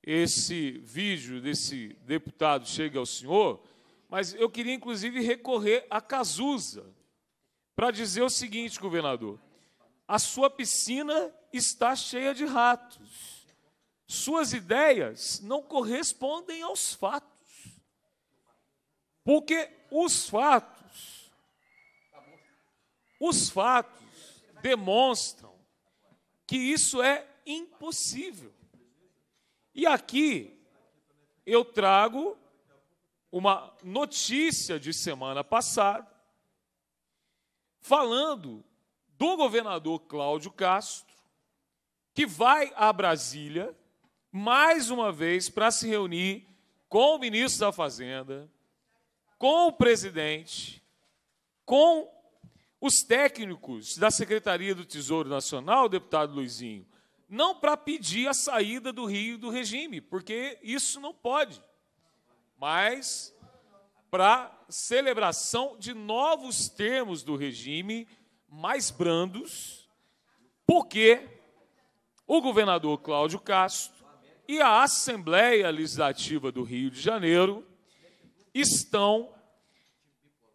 [SPEAKER 7] esse vídeo desse deputado chegue ao senhor, mas eu queria, inclusive, recorrer a Cazuza para dizer o seguinte, governador: a sua piscina está cheia de ratos. Suas ideias não correspondem aos fatos. Porque os fatos, os fatos demonstram que isso é impossível. E aqui eu trago uma notícia de semana passada falando do governador Cláudio Castro, que vai a Brasília mais uma vez para se reunir com o ministro da Fazenda, com o presidente, com os técnicos da Secretaria do Tesouro Nacional, deputado Luizinho, não para pedir a saída do Rio do regime, porque isso não pode mas para celebração de novos termos do regime mais brandos, porque o governador Cláudio Castro e a Assembleia Legislativa do Rio de Janeiro estão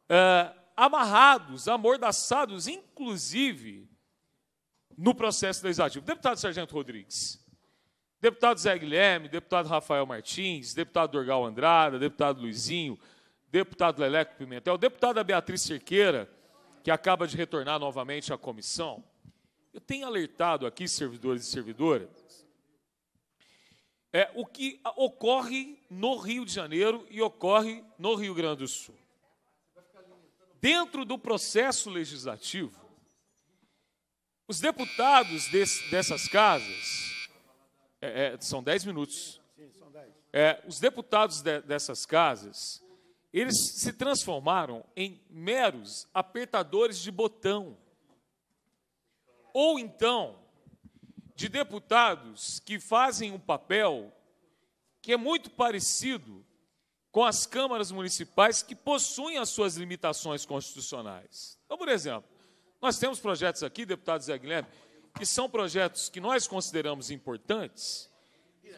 [SPEAKER 7] é, amarrados, amordaçados, inclusive no processo legislativo. Deputado Sargento Rodrigues, Deputado Zé Guilherme, deputado Rafael Martins, deputado Dorgal Andrada, deputado Luizinho, deputado Leleco Pimentel, deputada Beatriz Cerqueira, que acaba de retornar novamente à comissão. Eu tenho alertado aqui, servidores e servidoras, é, o que ocorre no Rio de Janeiro e ocorre no Rio Grande do Sul. Dentro do processo legislativo, os deputados desse, dessas casas é, é, são dez minutos. É, os deputados de, dessas casas, eles se transformaram em meros apertadores de botão. Ou então, de deputados que fazem um papel que é muito parecido com as câmaras municipais que possuem as suas limitações constitucionais. Então, por exemplo, nós temos projetos aqui, deputado Zé Guilherme, que são projetos que nós consideramos importantes,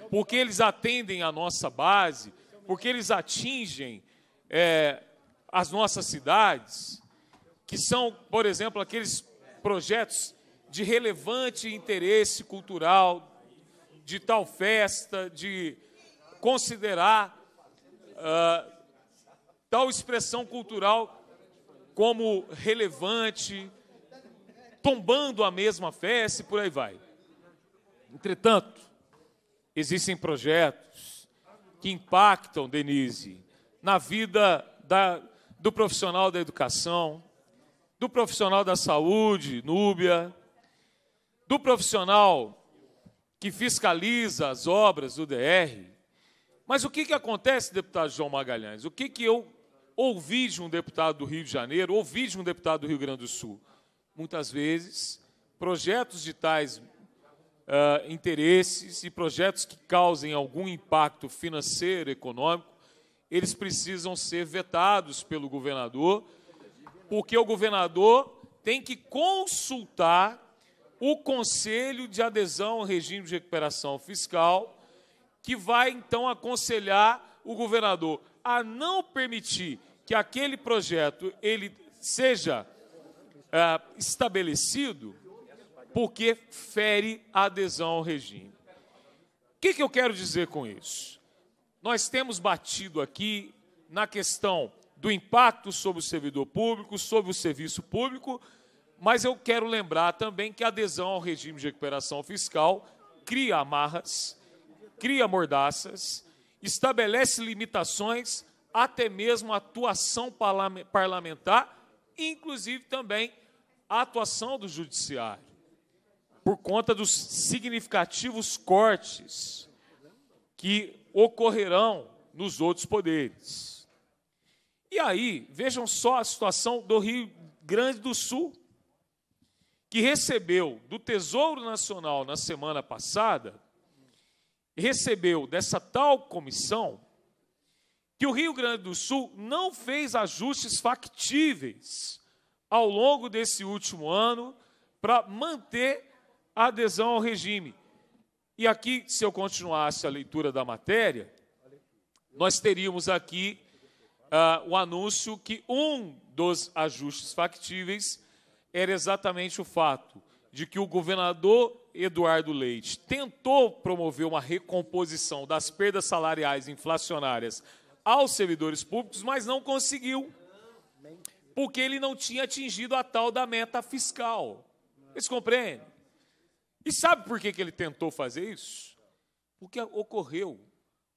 [SPEAKER 7] porque eles atendem a nossa base, porque eles atingem é, as nossas cidades, que são, por exemplo, aqueles projetos de relevante interesse cultural, de tal festa, de considerar uh, tal expressão cultural como relevante, tombando a mesma fé, e por aí vai. Entretanto, existem projetos que impactam, Denise, na vida da, do profissional da educação, do profissional da saúde, Núbia, do profissional que fiscaliza as obras do DR. Mas o que, que acontece, deputado João Magalhães? O que, que eu ouvi de um deputado do Rio de Janeiro, ouvi de um deputado do Rio Grande do Sul? muitas vezes, projetos de tais uh, interesses e projetos que causem algum impacto financeiro, econômico, eles precisam ser vetados pelo governador, porque o governador tem que consultar o Conselho de Adesão ao Regime de Recuperação Fiscal, que vai então aconselhar o governador a não permitir que aquele projeto ele seja ah, estabelecido porque fere a adesão ao regime. O que, que eu quero dizer com isso? Nós temos batido aqui na questão do impacto sobre o servidor público, sobre o serviço público, mas eu quero lembrar também que a adesão ao regime de recuperação fiscal cria amarras, cria mordaças, estabelece limitações, até mesmo a atuação parlamentar inclusive também a atuação do judiciário, por conta dos significativos cortes que ocorrerão nos outros poderes. E aí, vejam só a situação do Rio Grande do Sul, que recebeu do Tesouro Nacional na semana passada, recebeu dessa tal comissão que o Rio Grande do Sul não fez ajustes factíveis ao longo desse último ano para manter a adesão ao regime. E aqui, se eu continuasse a leitura da matéria, nós teríamos aqui uh, o anúncio que um dos ajustes factíveis era exatamente o fato de que o governador Eduardo Leite tentou promover uma recomposição das perdas salariais inflacionárias aos servidores públicos, mas não conseguiu, porque ele não tinha atingido a tal da meta fiscal. Vocês compreendem? E sabe por que, que ele tentou fazer isso? Porque ocorreu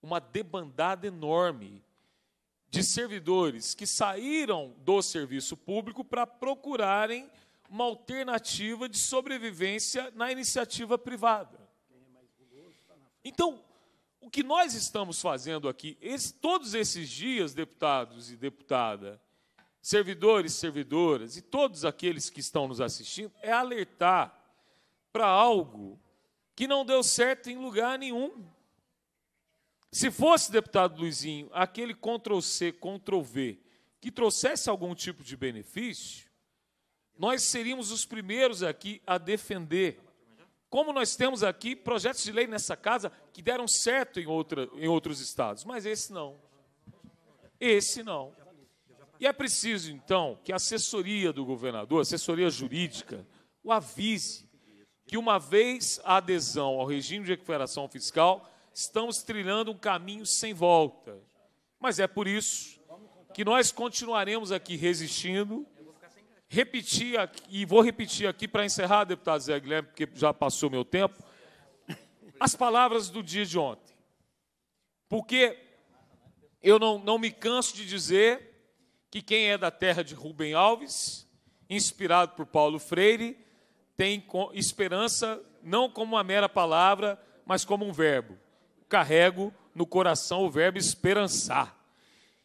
[SPEAKER 7] uma debandada enorme de servidores que saíram do serviço público para procurarem uma alternativa de sobrevivência na iniciativa privada. Então, o que nós estamos fazendo aqui, esse, todos esses dias, deputados e deputada, servidores, servidoras e todos aqueles que estão nos assistindo, é alertar para algo que não deu certo em lugar nenhum. Se fosse, deputado Luizinho, aquele Ctrl-C, Ctrl-V, que trouxesse algum tipo de benefício, nós seríamos os primeiros aqui a defender como nós temos aqui projetos de lei nessa casa que deram certo em, outra, em outros estados, mas esse não. Esse não. E é preciso, então, que a assessoria do governador, assessoria jurídica, o avise que, uma vez a adesão ao regime de recuperação fiscal, estamos trilhando um caminho sem volta. Mas é por isso que nós continuaremos aqui resistindo, repetir aqui, e vou repetir aqui para encerrar, deputado Zé Guilherme, porque já passou meu tempo, as palavras do dia de ontem. Porque eu não, não me canso de dizer que quem é da terra de Rubem Alves, inspirado por Paulo Freire, tem esperança não como uma mera palavra, mas como um verbo. Carrego no coração o verbo esperançar.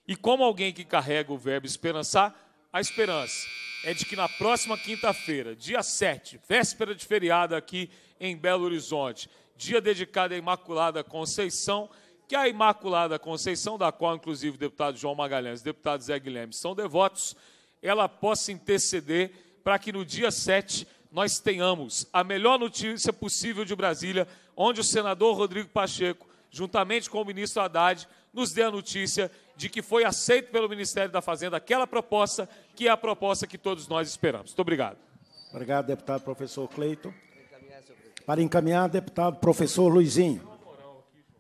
[SPEAKER 7] E como alguém que carrega o verbo esperançar, a esperança é de que na próxima quinta-feira, dia 7, véspera de feriado aqui em Belo Horizonte, dia dedicado à Imaculada Conceição, que a Imaculada Conceição, da qual inclusive o deputado João Magalhães e o deputado Zé Guilherme são devotos, ela possa interceder para que no dia 7 nós tenhamos a melhor notícia possível de Brasília, onde o senador Rodrigo Pacheco, juntamente com o ministro Haddad, nos dê a notícia de que foi aceito pelo Ministério da Fazenda aquela proposta, que é a proposta que todos nós esperamos. Muito obrigado.
[SPEAKER 1] Obrigado, deputado professor Cleiton. Para encaminhar, deputado professor Luizinho.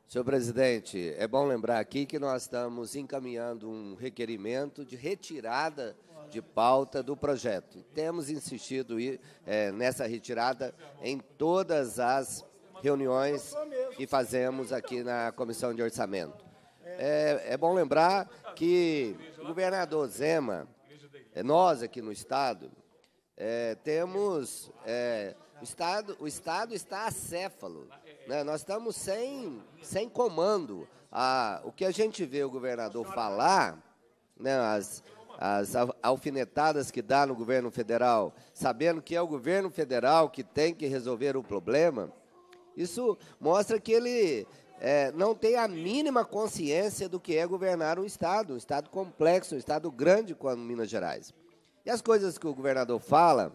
[SPEAKER 3] Senhor presidente, é bom lembrar aqui que nós estamos encaminhando um requerimento de retirada de pauta do projeto. Temos insistido é, nessa retirada em todas as reuniões que fazemos aqui na Comissão de Orçamento. É, é bom lembrar que o governador Zema, é, nós aqui no Estado, é, temos. É, o, estado, o Estado está acéfalo. Né? Nós estamos sem, sem comando. Ah, o que a gente vê o governador falar, né, as, as alfinetadas que dá no governo federal, sabendo que é o governo federal que tem que resolver o problema, isso mostra que ele é, não tem a mínima consciência do que é governar um Estado, um Estado complexo, um Estado grande como Minas Gerais. E as coisas que o governador fala,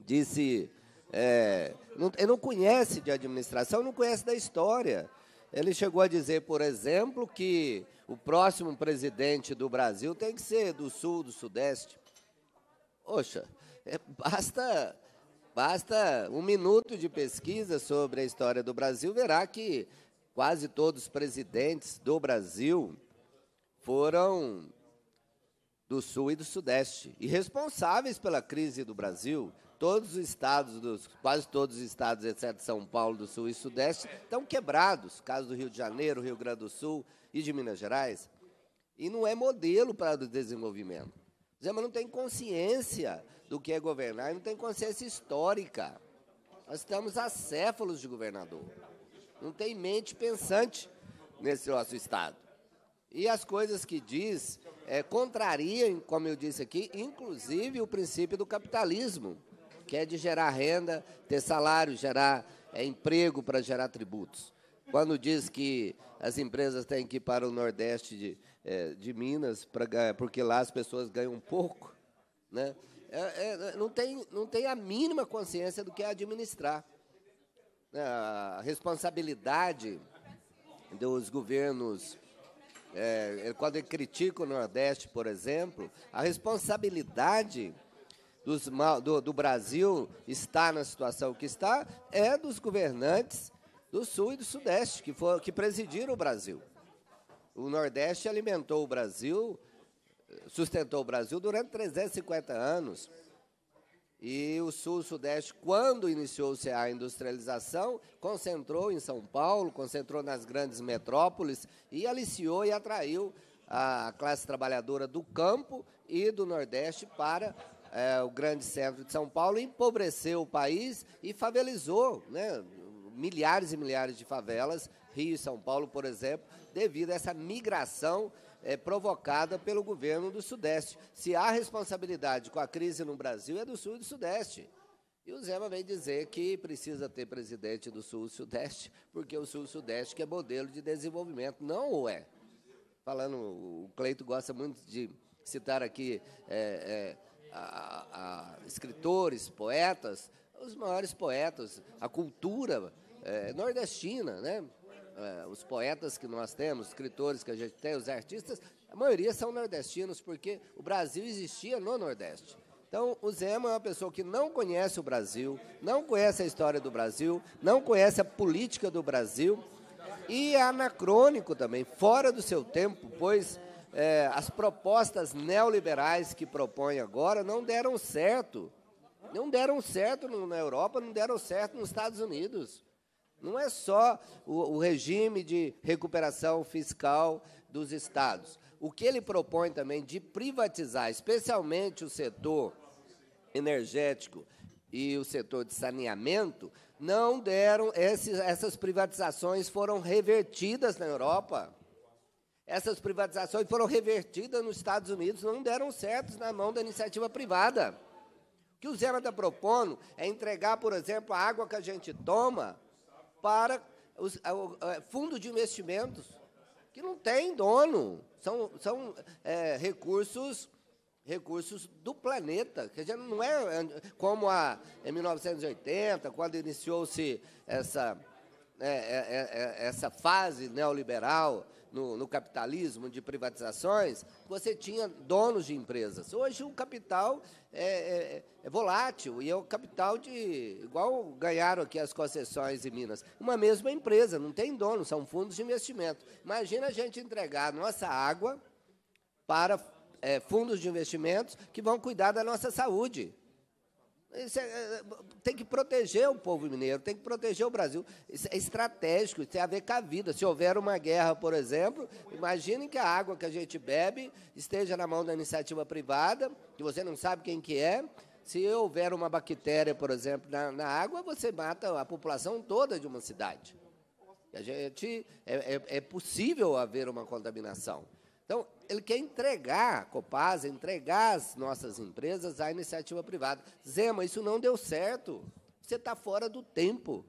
[SPEAKER 3] disse. É, não, ele não conhece de administração, não conhece da história. Ele chegou a dizer, por exemplo, que o próximo presidente do Brasil tem que ser do Sul, do Sudeste. Poxa, é, basta, basta um minuto de pesquisa sobre a história do Brasil, verá que quase todos os presidentes do Brasil foram do Sul e do Sudeste, e responsáveis pela crise do Brasil. Todos os estados, dos, quase todos os estados, exceto São Paulo, do Sul e Sudeste, estão quebrados. Caso do Rio de Janeiro, Rio Grande do Sul e de Minas Gerais. E não é modelo para o desenvolvimento. Zé, mas não tem consciência do que é governar, não tem consciência histórica. Nós estamos acéfalos de governador. Não tem mente pensante nesse nosso Estado. E as coisas que diz é, contrariam, como eu disse aqui, inclusive o princípio do capitalismo, que é de gerar renda, ter salário, gerar é, emprego para gerar tributos. Quando diz que as empresas têm que ir para o Nordeste de, é, de Minas, pra, porque lá as pessoas ganham pouco, né? É, é, não, tem, não tem a mínima consciência do que é administrar a responsabilidade dos governos, é, é quando ele critica o Nordeste, por exemplo, a responsabilidade dos, do, do Brasil estar na situação que está é dos governantes do Sul e do Sudeste, que, for, que presidiram o Brasil. O Nordeste alimentou o Brasil, sustentou o Brasil durante 350 anos. E o Sul-Sudeste, quando iniciou-se a industrialização, concentrou em São Paulo, concentrou nas grandes metrópoles e aliciou e atraiu a classe trabalhadora do campo e do Nordeste para é, o grande centro de São Paulo, empobreceu o país e favelizou né, milhares e milhares de favelas, Rio e São Paulo, por exemplo, devido a essa migração é, provocada pelo governo do Sudeste. Se há responsabilidade com a crise no Brasil, é do Sul e do Sudeste. E o Zema vem dizer que precisa ter presidente do Sul e Sudeste, porque o Sul e Sudeste que é modelo de desenvolvimento. Não é. Falando, o Cleito gosta muito de citar aqui é, é, a, a escritores, poetas, os maiores poetas, a cultura é, nordestina, né? Eh, os poetas que nós temos, os escritores que a gente tem, os artistas, a maioria são nordestinos, porque o Brasil existia no Nordeste. Então, o Zema é uma pessoa que não conhece o Brasil, não conhece a história do Brasil, não conhece a política do Brasil e é anacrônico também, fora do seu tempo, pois é, as propostas neoliberais que propõe agora não deram certo. Não deram certo na Europa, não deram certo nos Estados Unidos. Não é só o, o regime de recuperação fiscal dos estados. O que ele propõe também de privatizar, especialmente o setor energético e o setor de saneamento, não deram, esses, essas privatizações foram revertidas na Europa. Essas privatizações foram revertidas nos Estados Unidos, não deram certo na mão da iniciativa privada. O que o Zema está propondo é entregar, por exemplo, a água que a gente toma para os, fundo de investimentos que não tem dono. São, são é, recursos recursos do planeta, que já não é, é como a, em 1980, quando iniciou-se essa, é, é, é, é essa fase neoliberal, no, no, capitalismo de privatizações, você tinha donos de empresas. Hoje o capital é, é, é, volátil e é o capital de. igual ganharam aqui as concessões em Minas. Uma mesma empresa, não tem dono, são fundos de investimento. Imagina a gente entregar a nossa água para é, fundos de investimentos que vão cuidar da nossa saúde. É, é, tem que proteger o povo mineiro, tem que proteger o Brasil. Isso é estratégico, isso tem a ver com a vida. Se houver uma guerra, por exemplo, imaginem que a água que a gente bebe esteja na mão da iniciativa privada, que você não sabe quem que é. Se houver uma bactéria, por exemplo, na, na água, você mata a população toda de uma cidade. A gente, é, é, é possível haver uma contaminação. Então, ele quer entregar a Copasa, entregar as nossas empresas à iniciativa privada. Zema, isso não deu certo. Você está fora do tempo.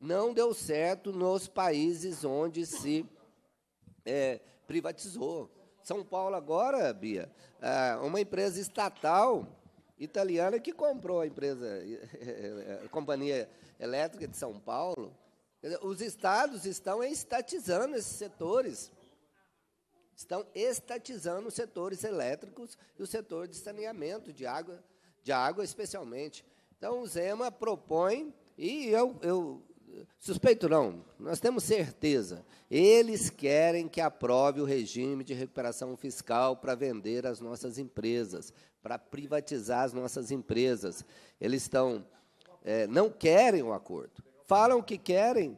[SPEAKER 3] Não deu certo nos países onde se é, privatizou. São Paulo agora, Bia, é, uma empresa estatal italiana que comprou a empresa, a companhia elétrica de São Paulo. Os estados estão estatizando esses setores estão estatizando os setores elétricos e o setor de saneamento de água, de água especialmente. Então, o Zema propõe, e eu, eu suspeito não, nós temos certeza, eles querem que aprove o regime de recuperação fiscal para vender as nossas empresas, para privatizar as nossas empresas. Eles estão, é, não querem o um acordo. Falam que querem,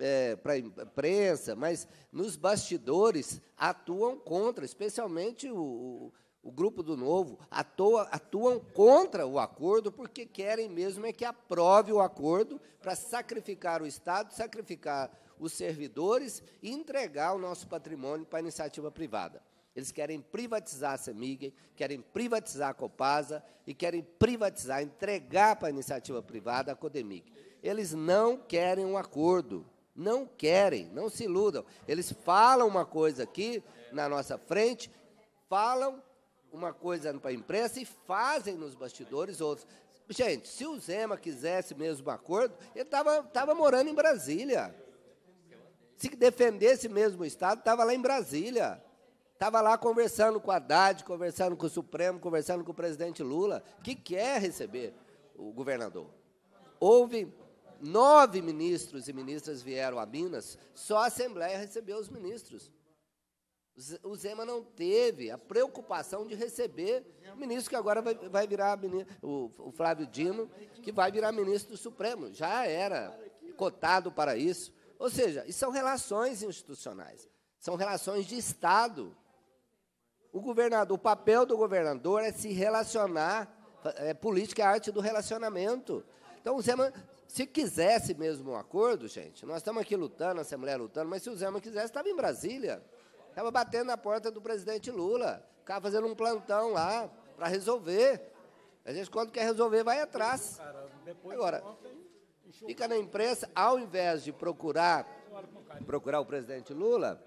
[SPEAKER 3] é, para a imprensa, mas nos bastidores atuam contra, especialmente o, o grupo do Novo, atua, atuam contra o acordo porque querem mesmo é que aprove o acordo para sacrificar o Estado, sacrificar os servidores e entregar o nosso patrimônio para a iniciativa privada. Eles querem privatizar a Semig, querem privatizar a Copasa e querem privatizar, entregar para a iniciativa privada a Codemig. Eles não querem um acordo. Não querem, não se iludam. Eles falam uma coisa aqui na nossa frente, falam uma coisa para a imprensa e fazem nos bastidores outros. Gente, se o Zema quisesse mesmo um acordo, ele estava tava morando em Brasília. Se defendesse mesmo o Estado, estava lá em Brasília. Estava lá conversando com a Haddad, conversando com o Supremo, conversando com o presidente Lula, que quer receber o governador. Houve nove ministros e ministras vieram a Minas, só a Assembleia recebeu os ministros. O Zema não teve a preocupação de receber o ministro que agora vai, vai virar o, o Flávio Dino, que vai virar ministro do Supremo. Já era cotado para isso. Ou seja, e são relações institucionais, são relações de Estado. O governador, o papel do governador é se relacionar. É, política é a arte do relacionamento. Então o Zema se quisesse mesmo um acordo, gente, nós estamos aqui lutando, a Assembleia lutando, mas se o Zema quisesse, estava em Brasília. Estava batendo na porta do presidente Lula. Ficava fazendo um plantão lá para resolver. A gente, quando quer resolver, vai atrás.
[SPEAKER 1] Agora, fica
[SPEAKER 3] na imprensa, ao invés de procurar, procurar o presidente Lula,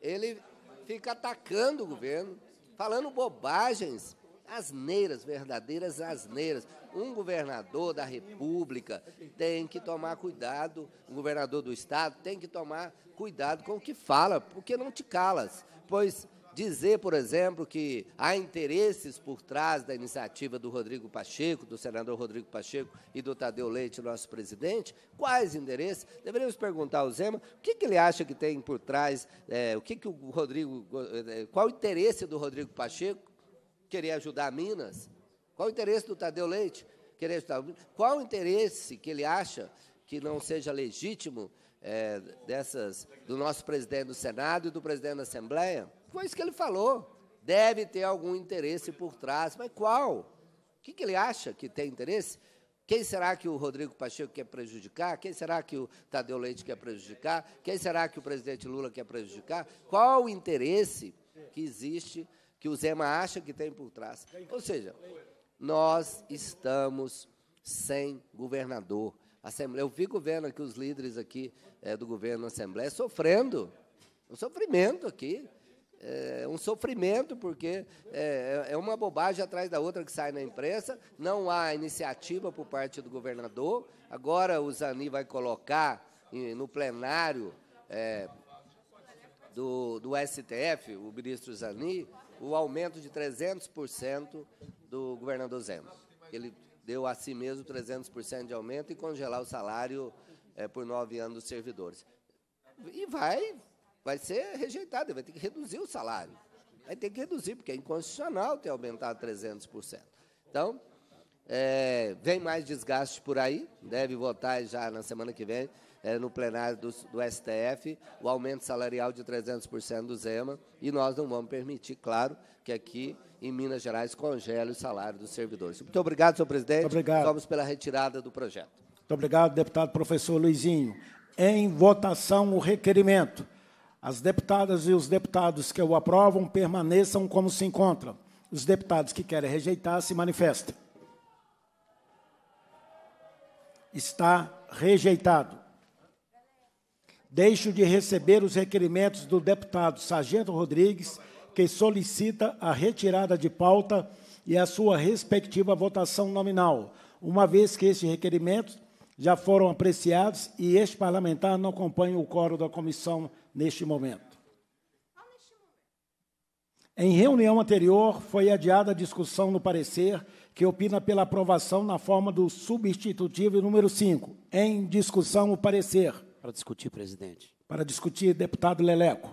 [SPEAKER 3] ele fica atacando o governo, falando bobagens, asneiras, verdadeiras asneiras um governador da República tem que tomar cuidado, um governador do Estado tem que tomar cuidado com o que fala, porque não te calas. Pois dizer, por exemplo, que há interesses por trás da iniciativa do Rodrigo Pacheco, do senador Rodrigo Pacheco e do Tadeu Leite, nosso presidente, quais interesses? Deveríamos perguntar ao Zema o que, que ele acha que tem por trás, é, o que, que o Rodrigo. É, qual o interesse do Rodrigo Pacheco? Querer ajudar Minas? Qual o interesse do Tadeu Leite? Qual o interesse que ele acha que não seja legítimo é, dessas do nosso presidente do Senado e do presidente da Assembleia? Foi isso que ele falou. Deve ter algum interesse por trás, mas qual? O que, que ele acha que tem interesse? Quem será que o Rodrigo Pacheco quer prejudicar? Quem será que o Tadeu Leite quer prejudicar? Quem será que o presidente Lula quer prejudicar? Qual o interesse que existe, que o Zema acha que tem por trás? Ou seja, nós estamos sem governador. Assembleia, eu fico vendo aqui os líderes aqui é, do governo Assembleia sofrendo. Um sofrimento aqui. É um sofrimento, porque é, é uma bobagem atrás da outra que sai na imprensa, não há iniciativa por parte do governador. Agora o Zani vai colocar no plenário é, do, do STF, o ministro Zani, o aumento de 300% do governador Zema. Ele deu a si mesmo 300% de aumento e congelar o salário é, por nove anos dos servidores. E vai, vai ser rejeitado, vai ter que reduzir o salário. Vai ter que reduzir, porque é inconstitucional ter aumentado 300%. Então, é, vem mais desgaste por aí, deve votar já na semana que vem é, no plenário do, do, STF o aumento salarial de 300% do Zema, e nós não vamos permitir, claro, que aqui em Minas Gerais congele o salário dos servidores. Muito
[SPEAKER 1] obrigado, senhor presidente. Obrigado. Vamos
[SPEAKER 3] pela retirada do projeto.
[SPEAKER 1] Muito obrigado, deputado professor Luizinho. Em votação, o requerimento. As deputadas e os deputados que o aprovam permaneçam como se encontram. Os deputados que querem rejeitar se manifestem. Está rejeitado. Deixo de receber os requerimentos do deputado Sargento Rodrigues, que solicita a retirada de pauta e a sua respectiva votação nominal, uma vez que estes requerimentos já foram apreciados e este parlamentar não acompanha o coro da comissão neste momento. Em reunião anterior, foi adiada a discussão no parecer que opina pela aprovação na forma do substitutivo número 5. Em discussão, o parecer.
[SPEAKER 6] Para discutir, presidente.
[SPEAKER 1] Para discutir, deputado Leleco.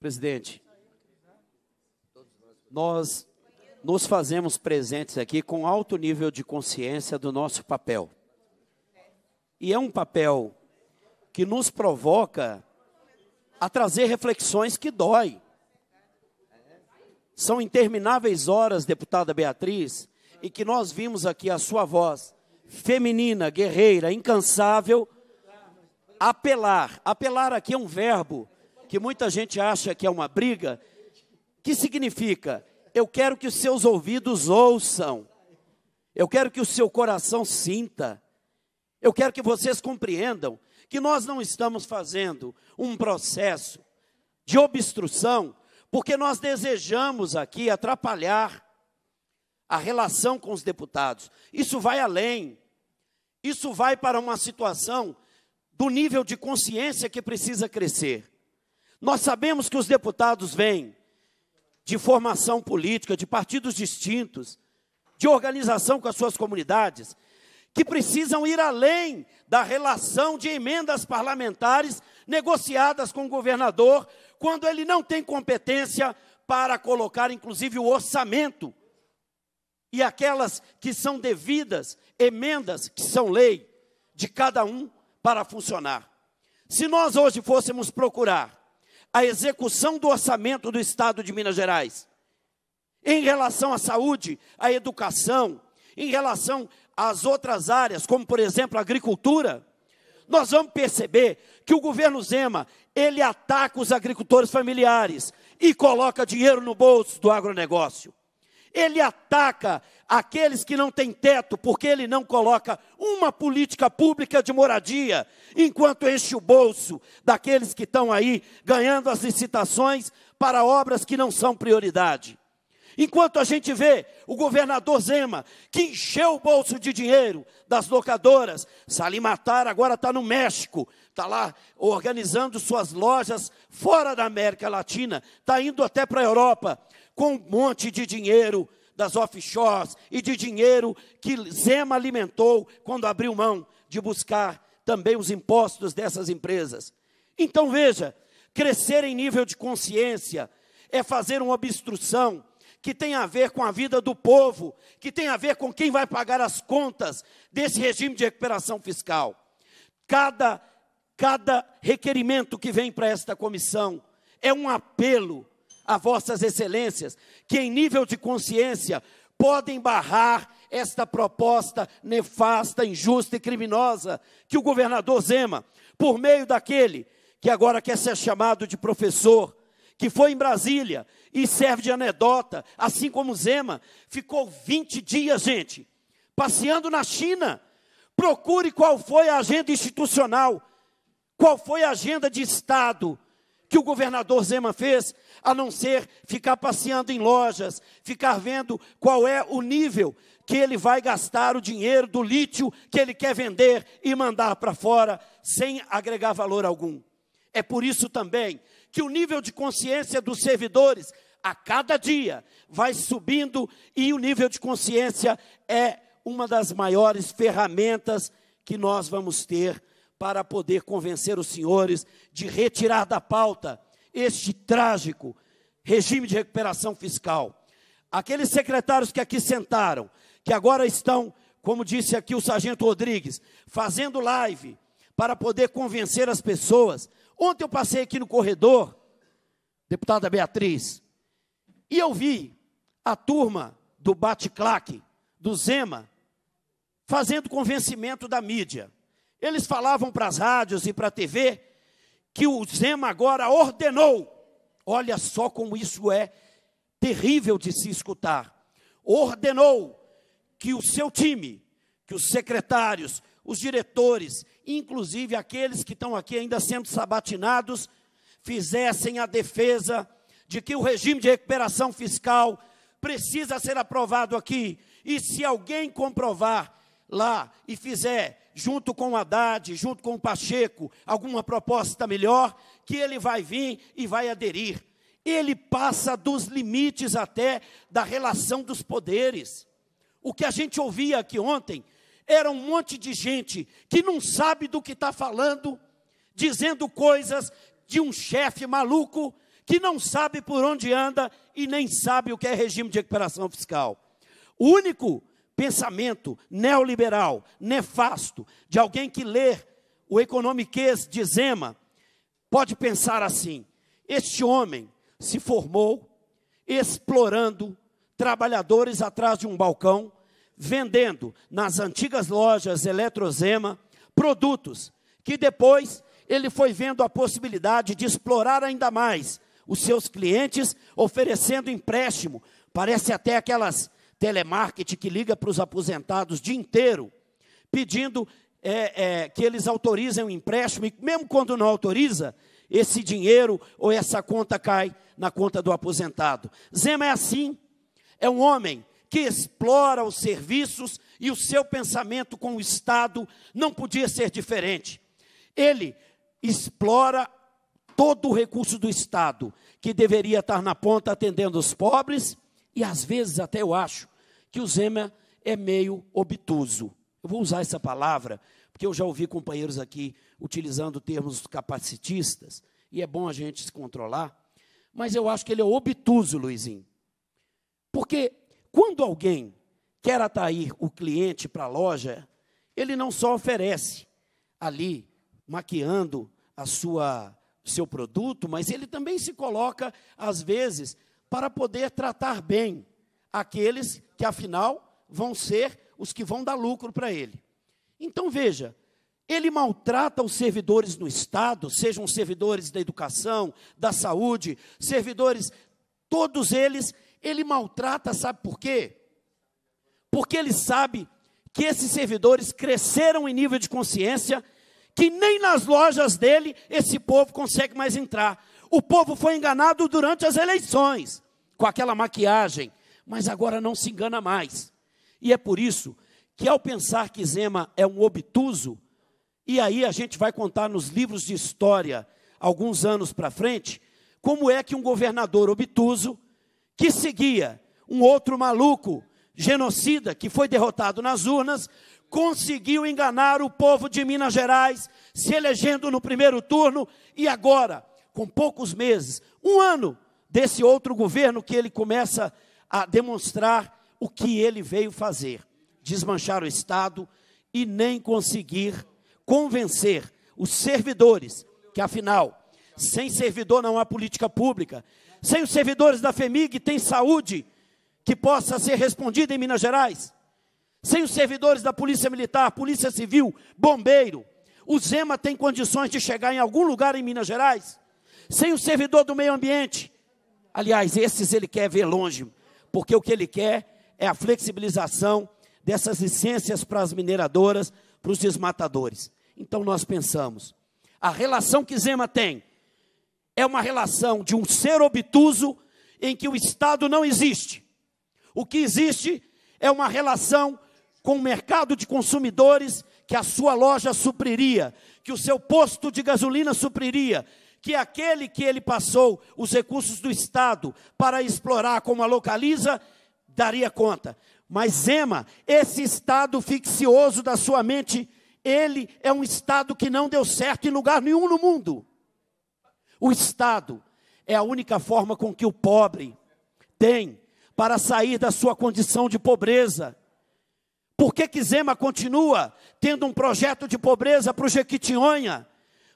[SPEAKER 6] Presidente, nós nos fazemos presentes aqui com alto nível de consciência do nosso papel. E é um papel que nos provoca a trazer reflexões que dói. São intermináveis horas, deputada Beatriz, em que nós vimos aqui a sua voz feminina, guerreira, incansável, apelar. Apelar aqui é um verbo que muita gente acha que é uma briga, que significa: eu quero que os seus ouvidos ouçam, eu quero que o seu coração sinta, eu quero que vocês compreendam que nós não estamos fazendo um processo de obstrução, porque nós desejamos aqui atrapalhar a relação com os deputados. Isso vai além. Isso vai para uma situação do nível de consciência que precisa crescer. Nós sabemos que os deputados vêm de formação política, de partidos distintos, de organização com as suas comunidades, que precisam ir além da relação de emendas parlamentares negociadas com o governador, quando ele não tem competência para colocar, inclusive, o orçamento e aquelas que são devidas, emendas que são lei de cada um para funcionar. Se nós hoje fôssemos procurar a execução do orçamento do Estado de Minas Gerais, em relação à saúde, à educação, em relação às outras áreas, como por exemplo a agricultura, nós vamos perceber que o governo Zema, ele ataca os agricultores familiares e coloca dinheiro no bolso do agronegócio. Ele ataca aqueles que não têm teto, porque ele não coloca uma política pública de moradia, enquanto enche o bolso daqueles que estão aí ganhando as licitações para obras que não são prioridade. Enquanto a gente vê o governador Zema, que encheu o bolso de dinheiro das locadoras, Salimatar agora está no México, está lá organizando suas lojas fora da América Latina, está indo até para a Europa com um monte de dinheiro das offshores e de dinheiro que Zema alimentou quando abriu mão de buscar também os impostos dessas empresas. Então veja, crescer em nível de consciência é fazer uma obstrução que tem a ver com a vida do povo, que tem a ver com quem vai pagar as contas desse regime de recuperação fiscal. Cada cada requerimento que vem para esta comissão é um apelo a vossas excelências, que em nível de consciência podem barrar esta proposta nefasta, injusta e criminosa que o governador Zema, por meio daquele que agora quer ser chamado de professor, que foi em Brasília e serve de anedota, assim como Zema, ficou 20 dias, gente, passeando na China. Procure qual foi a agenda institucional, qual foi a agenda de Estado que o governador Zema fez, a não ser ficar passeando em lojas, ficar vendo qual é o nível que ele vai gastar o dinheiro do lítio que ele quer vender e mandar para fora, sem agregar valor algum. É por isso também que o nível de consciência dos servidores a cada dia vai subindo e o nível de consciência é uma das maiores ferramentas que nós vamos ter para poder convencer os senhores de retirar da pauta este trágico regime de recuperação fiscal. Aqueles secretários que aqui sentaram, que agora estão, como disse aqui o sargento Rodrigues, fazendo live para poder convencer as pessoas. Ontem eu passei aqui no corredor, deputada Beatriz, e eu vi a turma do bate-claque, do Zema, fazendo convencimento da mídia. Eles falavam para as rádios e para a TV que o Zema agora ordenou. Olha só como isso é terrível de se escutar. Ordenou que o seu time, que os secretários, os diretores, inclusive aqueles que estão aqui ainda sendo sabatinados, fizessem a defesa de que o regime de recuperação fiscal precisa ser aprovado aqui. E se alguém comprovar lá e fizer junto com o Haddad, junto com o Pacheco, alguma proposta melhor, que ele vai vir e vai aderir. Ele passa dos limites até da relação dos poderes. O que a gente ouvia aqui ontem era um monte de gente que não sabe do que está falando, dizendo coisas de um chefe maluco que não sabe por onde anda e nem sabe o que é regime de recuperação fiscal. O único pensamento neoliberal, nefasto, de alguém que ler o economiquês de Zema, pode pensar assim: este homem se formou explorando trabalhadores atrás de um balcão, vendendo nas antigas lojas Eletrozema produtos que depois ele foi vendo a possibilidade de explorar ainda mais os seus clientes, oferecendo empréstimo. Parece até aquelas telemarketing que liga para os aposentados o dia inteiro, pedindo é, é, que eles autorizem o um empréstimo, e mesmo quando não autoriza, esse dinheiro ou essa conta cai na conta do aposentado. Zema é assim, é um homem que explora os serviços e o seu pensamento com o Estado não podia ser diferente. Ele explora todo o recurso do Estado, que deveria estar na ponta atendendo os pobres, e às vezes até eu acho que o Zema é meio obtuso. Eu vou usar essa palavra, porque eu já ouvi companheiros aqui utilizando termos capacitistas, e é bom a gente se controlar, mas eu acho que ele é obtuso, Luizinho. Porque quando alguém quer atrair o cliente para a loja, ele não só oferece ali, maquiando a sua seu produto, mas ele também se coloca, às vezes, para poder tratar bem aqueles que afinal vão ser os que vão dar lucro para ele. Então veja, ele maltrata os servidores no Estado, sejam servidores da educação, da saúde, servidores, todos eles, ele maltrata, sabe por quê? Porque ele sabe que esses servidores cresceram em nível de consciência que nem nas lojas dele esse povo consegue mais entrar. O povo foi enganado durante as eleições com aquela maquiagem mas agora não se engana mais. E é por isso que, ao pensar que Zema é um obtuso, e aí a gente vai contar nos livros de história, alguns anos para frente, como é que um governador obtuso, que seguia um outro maluco, genocida, que foi derrotado nas urnas, conseguiu enganar o povo de Minas Gerais, se elegendo no primeiro turno, e agora, com poucos meses, um ano desse outro governo que ele começa a demonstrar o que ele veio fazer: desmanchar o Estado e nem conseguir convencer os servidores que, afinal, sem servidor não há política pública, sem os servidores da FEMIG tem saúde que possa ser respondida em Minas Gerais, sem os servidores da Polícia Militar, Polícia Civil, Bombeiro. O Zema tem condições de chegar em algum lugar em Minas Gerais? Sem o servidor do meio ambiente. Aliás, esses ele quer ver longe, porque o que ele quer é a flexibilização dessas licenças para as mineradoras, para os desmatadores. Então nós pensamos, a relação que Zema tem é uma relação de um ser obtuso em que o Estado não existe. O que existe é uma relação com o mercado de consumidores que a sua loja supriria, que o seu posto de gasolina supriria, que aquele que ele passou os recursos do Estado para explorar como a localiza, daria conta. Mas Zema, esse estado ficcioso da sua mente, ele é um estado que não deu certo em lugar nenhum no mundo. O estado é a única forma com que o pobre tem para sair da sua condição de pobreza. Por que, que Zema continua tendo um projeto de pobreza para o Jequitinhonha,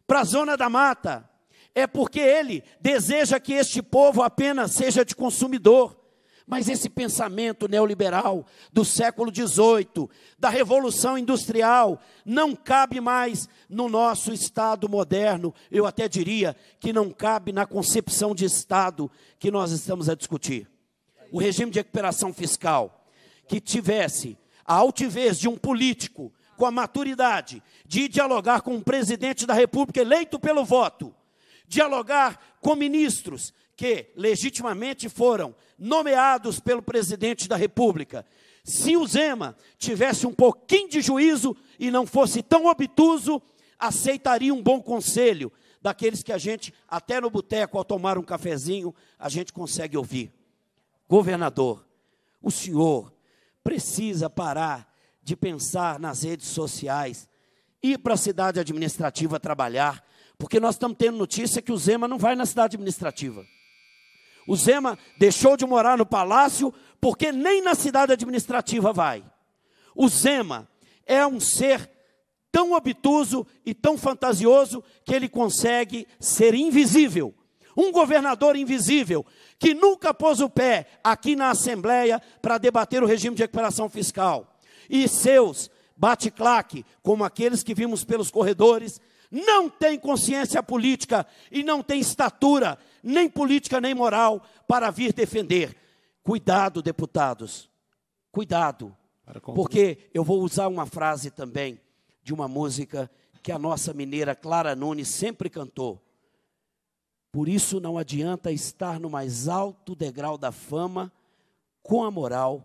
[SPEAKER 6] para a Zona da Mata? é porque ele deseja que este povo apenas seja de consumidor. Mas esse pensamento neoliberal do século XVIII, da revolução industrial, não cabe mais no nosso Estado moderno. Eu até diria que não cabe na concepção de Estado que nós estamos a discutir. O regime de recuperação fiscal que tivesse a altivez de um político com a maturidade de dialogar com um presidente da República eleito pelo voto dialogar com ministros que legitimamente foram nomeados pelo presidente da República. Se o Zema tivesse um pouquinho de juízo e não fosse tão obtuso, aceitaria um bom conselho daqueles que a gente, até no boteco, ao tomar um cafezinho, a gente consegue ouvir. Governador, o senhor precisa parar de pensar nas redes sociais, ir para a cidade administrativa trabalhar, porque nós estamos tendo notícia que o Zema não vai na cidade administrativa. O Zema deixou de morar no palácio porque nem na cidade administrativa vai. O Zema é um ser tão obtuso e tão fantasioso que ele consegue ser invisível. Um governador invisível que nunca pôs o pé aqui na Assembleia para debater o regime de recuperação fiscal. E seus bate-claque, como aqueles que vimos pelos corredores, não tem consciência política e não tem estatura, nem política nem moral, para vir defender. Cuidado, deputados, cuidado, porque eu vou usar uma frase também de uma música que a nossa mineira Clara Nunes sempre cantou. Por isso não adianta estar no mais alto degrau da fama com a moral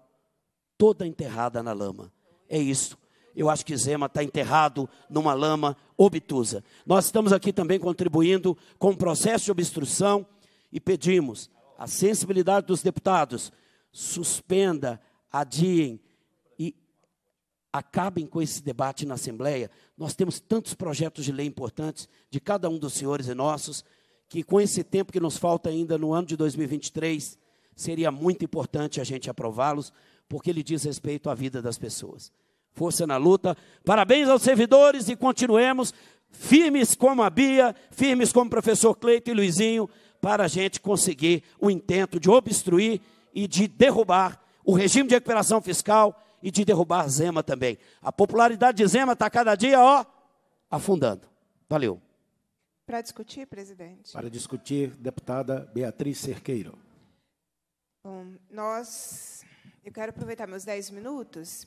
[SPEAKER 6] toda enterrada na lama. É isso eu acho que Zema está enterrado numa lama obtusa. Nós estamos aqui também contribuindo com o processo de obstrução e pedimos a sensibilidade dos deputados, suspenda, adiem e acabem com esse debate na Assembleia. Nós temos tantos projetos de lei importantes de cada um dos senhores e nossos, que com esse tempo que nos falta ainda no ano de 2023, seria muito importante a gente aprová-los, porque ele diz respeito à vida das pessoas força na luta. Parabéns aos servidores e continuemos firmes como a Bia, firmes como o professor Cleito e Luizinho, para a gente conseguir o intento de obstruir e de derrubar o regime de recuperação fiscal e de derrubar Zema também. A popularidade de Zema está cada dia, ó, afundando. Valeu.
[SPEAKER 2] Para discutir, presidente? Para
[SPEAKER 1] discutir, deputada Beatriz Cerqueiro.
[SPEAKER 2] Bom, nós. Eu quero aproveitar meus 10 minutos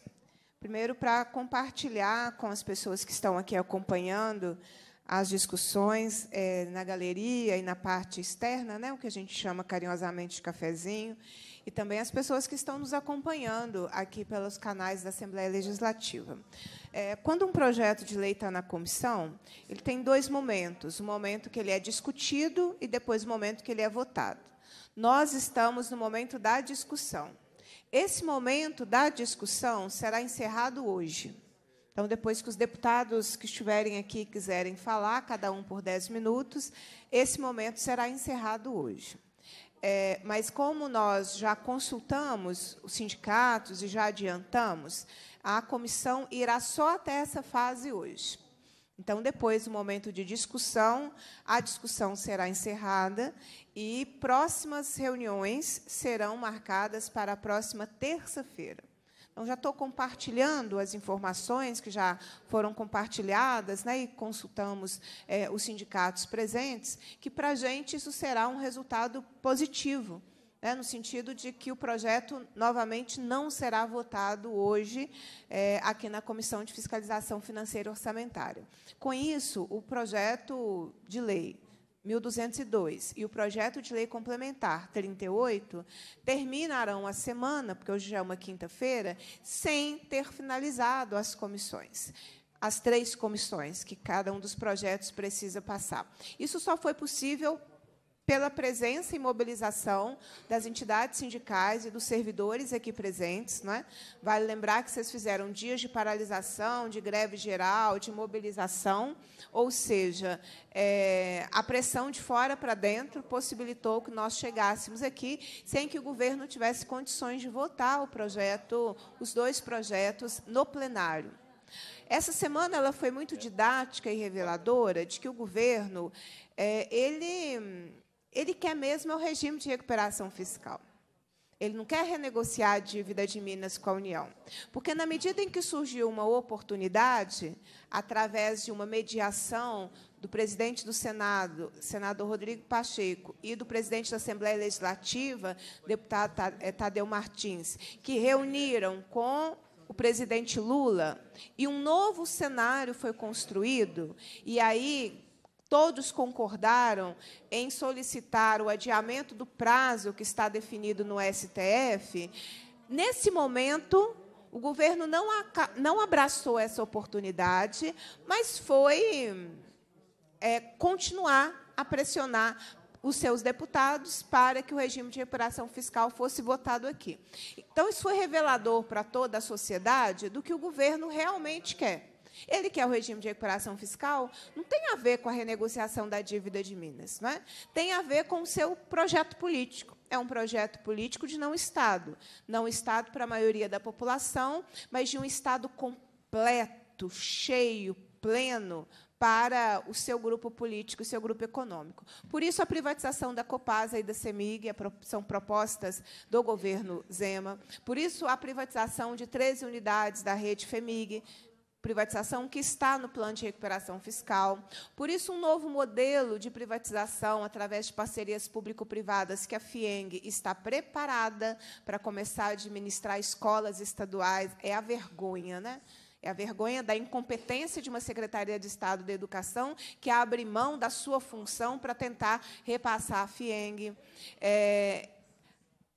[SPEAKER 2] Primeiro, para compartilhar com as pessoas que estão aqui acompanhando as discussões é, na galeria e na parte externa, né, o que a gente chama carinhosamente de cafezinho, e também as pessoas que estão nos acompanhando aqui pelos canais da Assembleia Legislativa. É, quando um projeto de lei está na comissão, ele tem dois momentos: o momento que ele é discutido e depois o momento que ele é votado. Nós estamos no momento da discussão. Esse momento da discussão será encerrado hoje. Então, depois que os deputados que estiverem aqui quiserem falar, cada um por 10 minutos, esse momento será encerrado hoje. É, mas, como nós já consultamos os sindicatos e já adiantamos, a comissão irá só até essa fase hoje. Então, depois do momento de discussão, a discussão será encerrada e próximas reuniões serão marcadas para a próxima terça-feira. Então, já estou compartilhando as informações que já foram compartilhadas, né, e consultamos é, os sindicatos presentes, que para a gente isso será um resultado positivo, né, no sentido de que o projeto, novamente, não será votado hoje é, aqui na Comissão de Fiscalização Financeira e Orçamentária. Com isso, o projeto de lei, 1202 e o projeto de lei complementar 38 terminarão a semana, porque hoje já é uma quinta-feira, sem ter finalizado as comissões as três comissões que cada um dos projetos precisa passar. Isso só foi possível pela presença e mobilização das entidades sindicais e dos servidores aqui presentes. Né? Vale lembrar que vocês fizeram dias de paralisação, de greve geral, de mobilização, ou seja, é, a pressão de fora para dentro possibilitou que nós chegássemos aqui sem que o governo tivesse condições de votar o projeto, os dois projetos, no plenário. Essa semana ela foi muito didática e reveladora de que o governo é, ele ele quer mesmo é o regime de recuperação fiscal. Ele não quer renegociar a dívida de Minas com a União. Porque, na medida em que surgiu uma oportunidade, através de uma mediação do presidente do Senado, senador Rodrigo Pacheco, e do presidente da Assembleia Legislativa, deputado eh, Tadeu Martins, que reuniram com o presidente Lula, e um novo cenário foi construído, e aí Todos concordaram em solicitar o adiamento do prazo que está definido no STF. Nesse momento, o governo não, não abraçou essa oportunidade, mas foi é, continuar a pressionar os seus deputados para que o regime de reparação fiscal fosse votado aqui. Então, isso foi revelador para toda a sociedade do que o governo realmente quer. Ele quer o regime de recuperação fiscal, não tem a ver com a renegociação da dívida de Minas, não é? tem a ver com o seu projeto político. É um projeto político de não Estado. Não Estado para a maioria da população, mas de um Estado completo, cheio, pleno, para o seu grupo político o seu grupo econômico. Por isso, a privatização da Copasa e da CEMIG é são propostas do governo Zema. Por isso, a privatização de 13 unidades da rede FEMIG, privatização que está no plano de recuperação fiscal. Por isso, um novo modelo de privatização através de parcerias público-privadas que a FIENG está preparada para começar a administrar escolas estaduais é a vergonha, né? É a vergonha da incompetência de uma Secretaria de Estado da Educação que abre mão da sua função para tentar repassar a FIENG. É,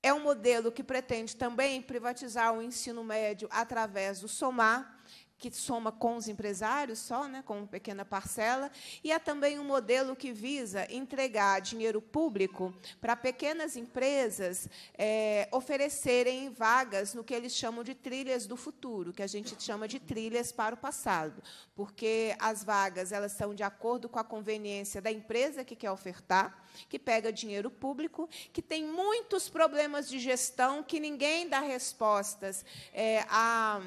[SPEAKER 2] é um modelo que pretende também privatizar o ensino médio através do SOMAR, que soma com os empresários só, né, com uma pequena parcela, e há também um modelo que visa entregar dinheiro público para pequenas empresas é, oferecerem vagas no que eles chamam de trilhas do futuro, que a gente chama de trilhas para o passado, porque as vagas elas são de acordo com a conveniência da empresa que quer ofertar, que pega dinheiro público, que tem muitos problemas de gestão, que ninguém dá respostas é, a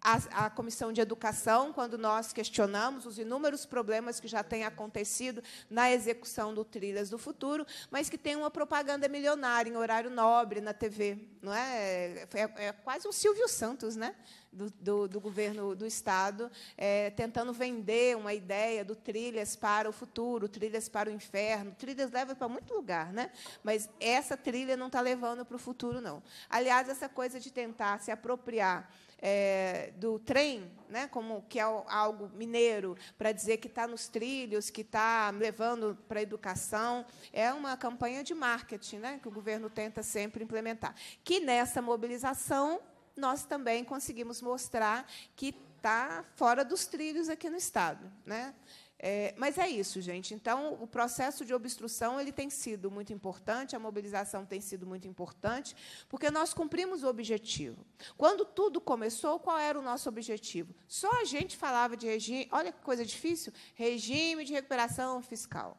[SPEAKER 2] a, a, Comissão de Educação, quando nós questionamos os inúmeros problemas que já têm acontecido na execução do Trilhas do Futuro, mas que tem uma propaganda milionária em horário nobre na TV. Não é? É, é quase um Silvio Santos, né? Do, do, do, governo do Estado, é, tentando vender uma ideia do trilhas para o futuro, trilhas para o inferno. Trilhas leva para muito lugar, né? mas essa trilha não está levando para o futuro, não. Aliás, essa coisa de tentar se apropriar é, do trem, né, como que é algo mineiro, para dizer que está nos trilhos, que está levando para a educação, é uma campanha de marketing né, que o governo tenta sempre implementar. Que nessa mobilização nós também conseguimos mostrar que está fora dos trilhos aqui no Estado. Né? É, mas é isso, gente. Então, o processo de obstrução ele tem sido muito importante, a mobilização tem sido muito importante, porque nós cumprimos o objetivo. Quando tudo começou, qual era o nosso objetivo? Só a gente falava de regime, olha que coisa difícil, regime de recuperação fiscal.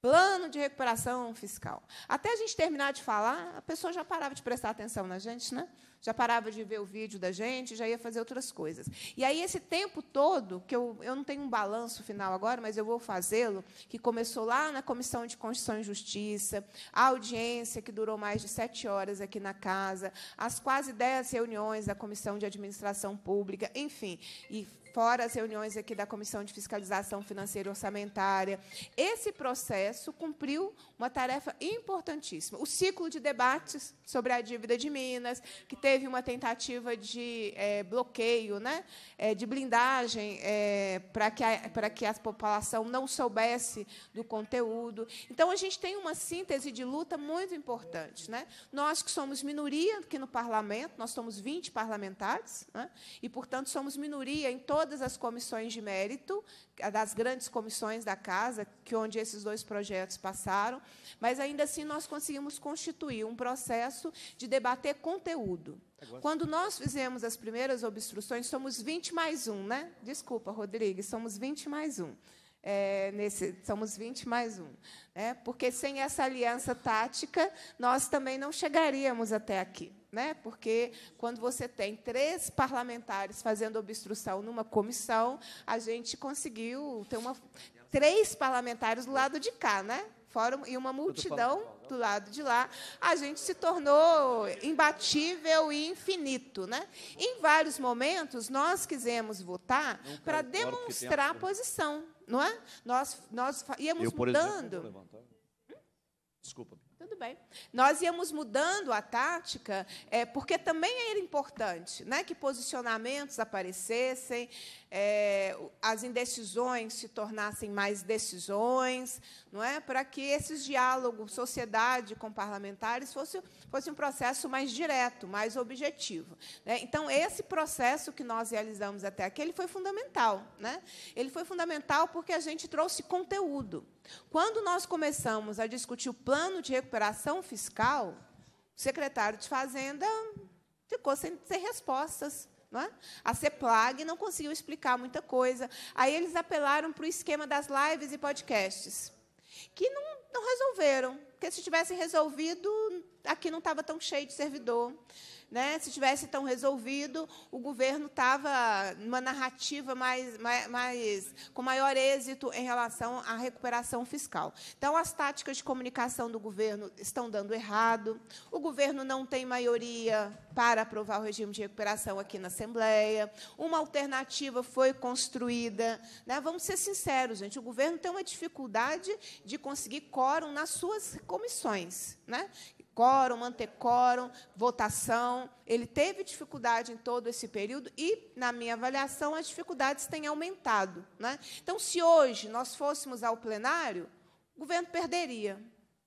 [SPEAKER 2] Plano de recuperação fiscal. Até a gente terminar de falar, a pessoa já parava de prestar atenção na gente, né? já parava de ver o vídeo da gente, já ia fazer outras coisas. E aí, esse tempo todo, que eu, eu não tenho um balanço final agora, mas eu vou fazê-lo, que começou lá na Comissão de Constituição e Justiça, a audiência, que durou mais de sete horas aqui na casa, as quase dez reuniões da Comissão de Administração Pública, enfim, e fora as reuniões aqui da Comissão de Fiscalização Financeira e Orçamentária. Esse processo cumpriu uma tarefa importantíssima. O ciclo de debates sobre a dívida de Minas, que teve teve uma tentativa de é, bloqueio, né, é, de blindagem é, para que, a, para que a população não soubesse do conteúdo. Então, a gente tem uma síntese de luta muito importante. Né? Nós que somos minoria aqui no parlamento, nós somos 20 parlamentares, né, e, portanto, somos minoria em todas as comissões de mérito, das grandes comissões da Casa, que onde esses dois projetos passaram, mas ainda assim nós conseguimos constituir um processo de debater conteúdo. Quando nós fizemos as primeiras obstruções, somos 20 mais um, né? Desculpa, Rodrigues, somos 20 mais um. É, nesse, somos 20 mais um. Né? Porque sem essa aliança tática, nós também não chegaríamos até aqui. Né? Porque quando você tem três parlamentares fazendo obstrução numa comissão, a gente conseguiu ter uma, três parlamentares do lado de cá, né? fórum e uma multidão do né? lado de lá, a gente se tornou imbatível e infinito. Né? Em vários momentos, nós quisemos votar para demonstrar a né? posição, não é? Nós, nós íamos Eu, por mudando. Exemplo, Desculpa, tudo bem. Nós íamos mudando a tática, é, porque também era importante né, que posicionamentos aparecessem, é, as indecisões se tornassem mais decisões, não é, para que esses diálogos, sociedade com parlamentares, fosse, fosse um processo mais direto, mais objetivo. Né? Então, esse processo que nós realizamos até aqui ele foi fundamental. Né? Ele foi fundamental porque a gente trouxe conteúdo. Quando nós começamos a discutir o plano de recuperação fiscal, o secretário de Fazenda ficou sem, sem respostas. Não é? A CEPLAG não conseguiu explicar muita coisa. Aí eles apelaram para o esquema das lives e podcasts, que não, não resolveram, porque se tivessem resolvido, aqui não estava tão cheio de servidor. Né? Se tivesse tão resolvido, o governo estava numa narrativa mais, mais, mais, com maior êxito em relação à recuperação fiscal. Então, as táticas de comunicação do governo estão dando errado. O governo não tem maioria para aprovar o regime de recuperação aqui na Assembleia. Uma alternativa foi construída. Né? Vamos ser sinceros, gente. O governo tem uma dificuldade de conseguir quórum nas suas comissões. Né? quórum, manter quórum, votação. Ele teve dificuldade em todo esse período e, na minha avaliação, as dificuldades têm aumentado. Né? Então, se hoje nós fôssemos ao plenário, o governo perderia.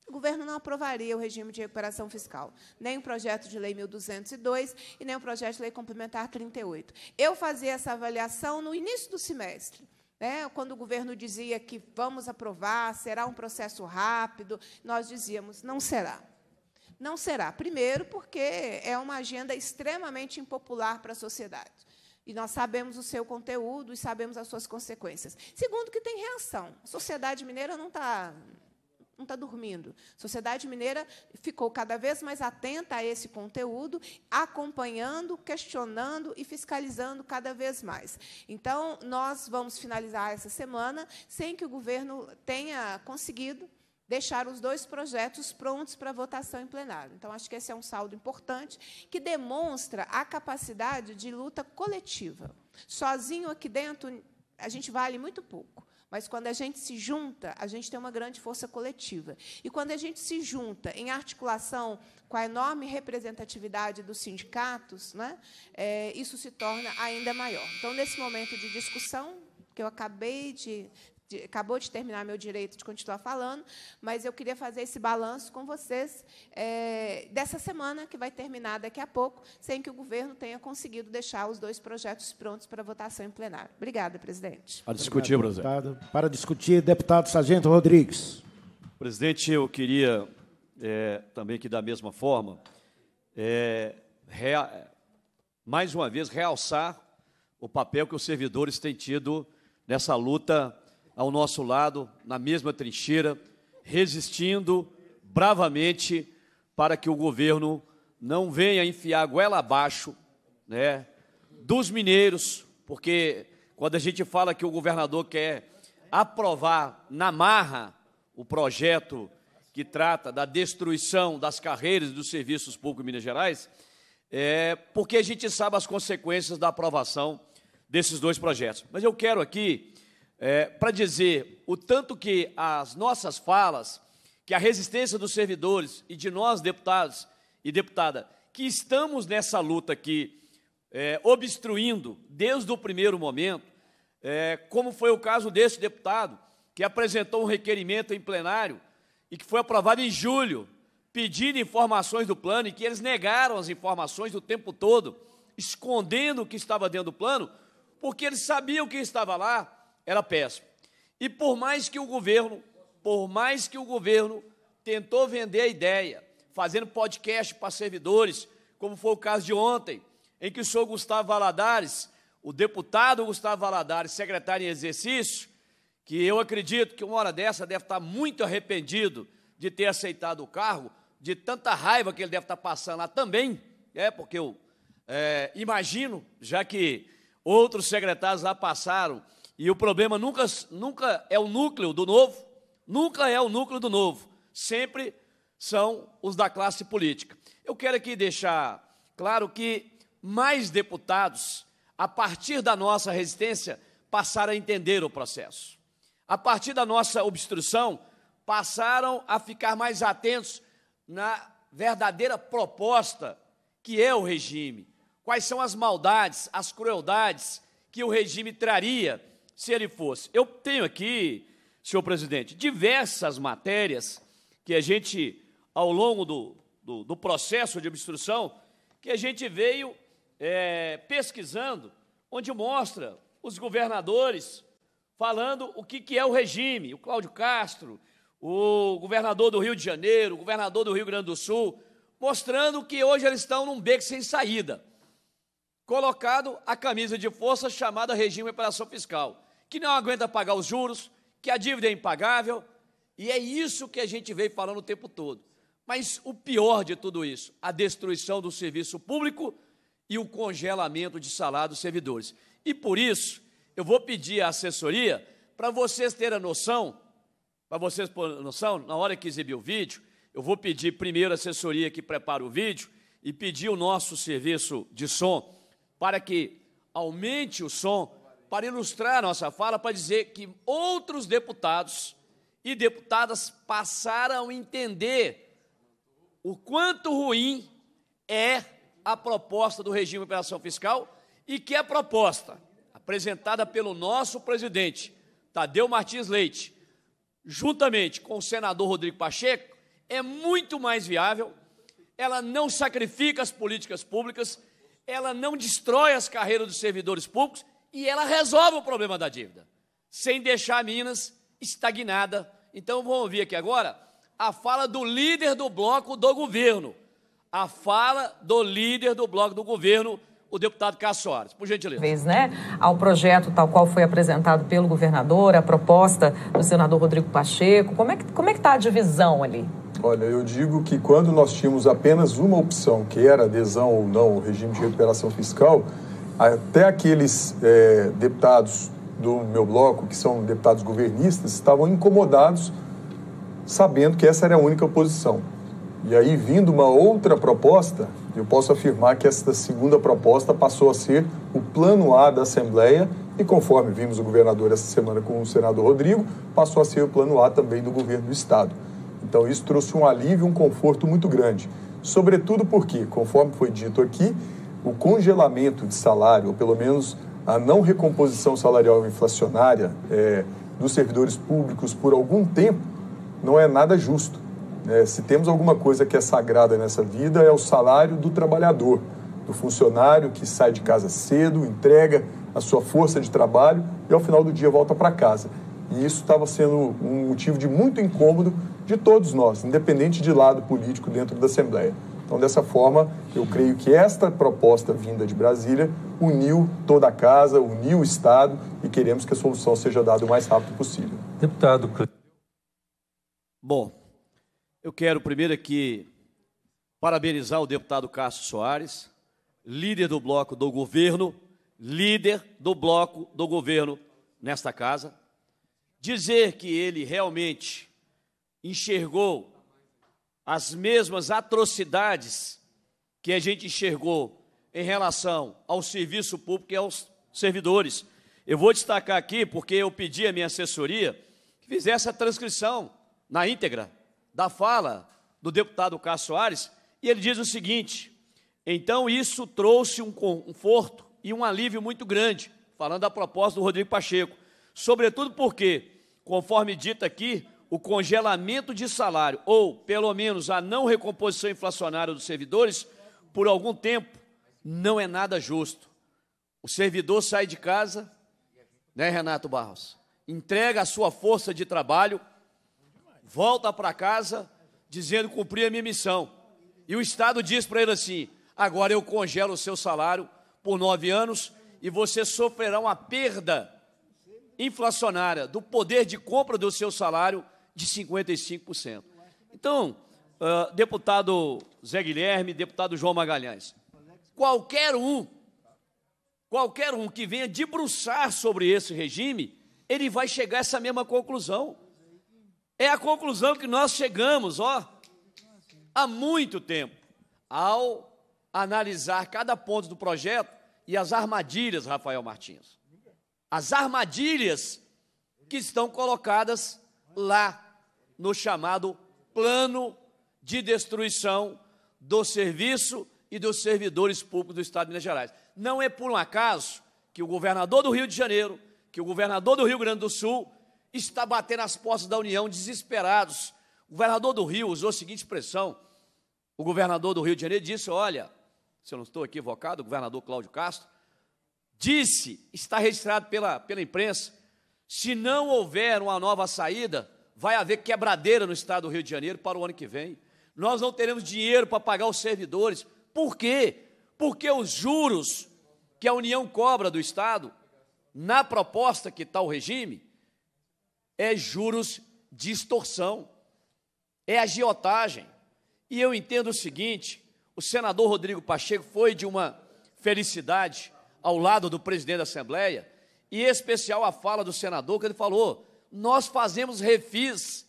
[SPEAKER 2] O governo não aprovaria o regime de recuperação fiscal, nem o projeto de lei 1202 e nem o projeto de lei complementar 38. Eu fazia essa avaliação no início do semestre. Né, quando o governo dizia que vamos aprovar, será um processo rápido, nós dizíamos não será. Não será. Primeiro, porque é uma agenda extremamente impopular para a sociedade. E nós sabemos o seu conteúdo e sabemos as suas consequências. Segundo, que tem reação. A sociedade mineira não está não está dormindo. A sociedade mineira ficou cada vez mais atenta a esse conteúdo, acompanhando, questionando e fiscalizando cada vez mais. Então, nós vamos finalizar essa semana sem que o governo tenha conseguido deixar os dois projetos prontos para votação em plenário. Então, acho que esse é um saldo importante que demonstra a capacidade de luta coletiva. Sozinho aqui dentro, a gente vale muito pouco. Mas quando a gente se junta, a gente tem uma grande força coletiva. E quando a gente se junta em articulação com a enorme representatividade dos sindicatos, né, é, isso se torna ainda maior. Então, nesse momento de discussão, que eu acabei de de, acabou de terminar meu direito de continuar falando, mas eu queria fazer esse balanço com vocês é, dessa semana, que vai terminar daqui a pouco, sem que o governo tenha conseguido deixar os dois projetos prontos para votação em plenário. Obrigada, presidente. Para discutir,
[SPEAKER 1] Obrigado, Para discutir, deputado Sargento Rodrigues.
[SPEAKER 4] Presidente, eu queria é, também que, da mesma forma, é, rea, mais uma vez, realçar o papel que os servidores têm tido nessa luta ao nosso lado, na mesma trincheira, resistindo bravamente para que o governo não venha enfiar a goela abaixo né, dos mineiros, porque quando a gente fala que o governador quer aprovar na marra o projeto que trata da destruição das carreiras dos serviços públicos em Minas Gerais, é porque a gente sabe as consequências da aprovação desses dois projetos. Mas eu quero aqui é, para dizer o tanto que as nossas falas, que a resistência dos servidores e de nós, deputados e deputada, que estamos nessa luta aqui, é, obstruindo desde o primeiro momento, é, como foi o caso desse deputado, que apresentou um requerimento em plenário e que foi aprovado em julho, pedindo informações do plano e que eles negaram as informações o tempo todo, escondendo o que estava dentro do plano, porque eles sabiam que estava lá era péssimo. E por mais que o governo, por mais que o governo tentou vender a ideia, fazendo podcast para servidores, como foi o caso de ontem, em que o senhor Gustavo Valadares, o deputado Gustavo Valadares, secretário em exercício, que eu acredito que uma hora dessa deve estar muito arrependido de ter aceitado o cargo, de tanta raiva que ele deve estar passando lá também, é porque eu é, imagino, já que outros secretários lá passaram e o problema nunca, nunca é o núcleo do novo, nunca é o núcleo do novo, sempre são os da classe política. Eu quero aqui deixar claro que mais deputados, a partir da nossa resistência, passaram a entender o processo. A partir da nossa obstrução, passaram a ficar mais atentos na verdadeira proposta que é o regime. Quais são as maldades, as crueldades que o regime traria se ele fosse. Eu tenho aqui, senhor presidente, diversas matérias que a gente, ao longo do, do, do processo de obstrução, que a gente veio é, pesquisando, onde mostra os governadores falando o que, que é o regime, o Cláudio Castro, o governador do Rio de Janeiro, o governador do Rio Grande do Sul, mostrando que hoje eles estão num beco sem saída, colocado a camisa de força chamada regime de operação fiscal que não aguenta pagar os juros, que a dívida é impagável, e é isso que a gente vem falando o tempo todo. Mas o pior de tudo isso, a destruição do serviço público e o congelamento de salário dos servidores. E por isso, eu vou pedir a assessoria para vocês terem a noção, para vocês terem a noção, na hora que exibir o vídeo, eu vou pedir primeiro a assessoria que prepara o vídeo e pedir o nosso serviço de som para que aumente o som para ilustrar nossa fala, para dizer que outros deputados e deputadas passaram a entender o quanto ruim é a proposta do regime de operação fiscal e que a proposta apresentada pelo nosso presidente, Tadeu Martins Leite, juntamente com o senador Rodrigo Pacheco, é muito mais viável, ela não sacrifica as políticas públicas, ela não destrói as carreiras dos servidores públicos e ela resolve o problema da dívida, sem deixar Minas estagnada. Então vamos ouvir aqui agora a fala do líder do bloco do governo. A fala do líder do bloco do governo,
[SPEAKER 8] o deputado Cassores, por gentileza. Vez, né, ao projeto tal qual foi apresentado pelo governador, a proposta do senador Rodrigo Pacheco, como é que como é que está a divisão
[SPEAKER 5] ali? Olha, eu digo que quando nós tínhamos apenas uma opção, que era adesão ou não ao regime de recuperação fiscal, até aqueles é, deputados do meu bloco, que são deputados governistas, estavam incomodados sabendo que essa era a única posição. E aí, vindo uma outra proposta, eu posso afirmar que esta segunda proposta passou a ser o plano A da Assembleia e, conforme vimos o governador essa semana com o senador Rodrigo, passou a ser o plano A também do governo do Estado. Então, isso trouxe um alívio, um conforto muito grande. Sobretudo porque, conforme foi dito aqui, o congelamento de salário, ou pelo menos a não recomposição salarial inflacionária é, dos servidores públicos por algum tempo, não é nada justo. É, se temos alguma coisa que é sagrada nessa vida, é o salário do trabalhador, do funcionário que sai de casa cedo, entrega a sua força de trabalho e ao final do dia volta para casa. E isso estava sendo um motivo de muito incômodo de todos nós, independente de lado político dentro da Assembleia. Então, dessa forma, eu creio que esta proposta vinda de Brasília uniu toda a casa, uniu o Estado e queremos que a solução seja dada o mais rápido possível. Deputado. Bom,
[SPEAKER 4] eu quero primeiro aqui parabenizar o deputado Cássio Soares, líder do bloco do governo, líder do bloco do governo nesta casa, dizer que ele realmente enxergou as mesmas atrocidades que a gente enxergou em relação ao serviço público e aos servidores. Eu vou destacar aqui, porque eu pedi à minha assessoria que fizesse a transcrição na íntegra da fala do deputado Cássio Soares, e ele diz o seguinte: então isso trouxe um conforto e um alívio muito grande, falando da proposta do Rodrigo Pacheco, sobretudo porque, conforme dito aqui, o congelamento de salário ou, pelo menos, a não recomposição inflacionária dos servidores por algum tempo não é nada justo. O servidor sai de casa, né, Renato Barros? Entrega a sua força de trabalho, volta para casa dizendo cumprir a minha missão. E o Estado diz para ele assim: agora eu congelo o seu salário por nove anos e você sofrerá uma perda inflacionária do poder de compra do seu salário de 55%. Então, uh, deputado Zé Guilherme, deputado João Magalhães, qualquer um, qualquer um que venha debruçar sobre esse regime, ele vai chegar a essa mesma conclusão. É a conclusão que nós chegamos, ó, há muito tempo, ao analisar cada ponto do projeto e as armadilhas, Rafael Martins. As armadilhas que estão colocadas lá no chamado plano de destruição do serviço e dos servidores públicos do Estado de Minas Gerais. Não é por um acaso que o governador do Rio de Janeiro, que o governador do Rio Grande do Sul está batendo as portas da União desesperados. O governador do Rio usou a seguinte expressão: o governador do Rio de Janeiro disse: Olha, se eu não estou equivocado, o governador Cláudio Castro disse, está registrado pela, pela imprensa, se não houver uma nova saída, vai haver quebradeira no estado do Rio de Janeiro para o ano que vem. Nós não teremos dinheiro para pagar os servidores. Por quê? Porque os juros que a União cobra do Estado, na proposta que está o regime, é juros de extorsão, é agiotagem. E eu entendo o seguinte: o senador Rodrigo Pacheco foi de uma felicidade ao lado do presidente da Assembleia, e especial a fala do senador, que ele falou: nós fazemos refis,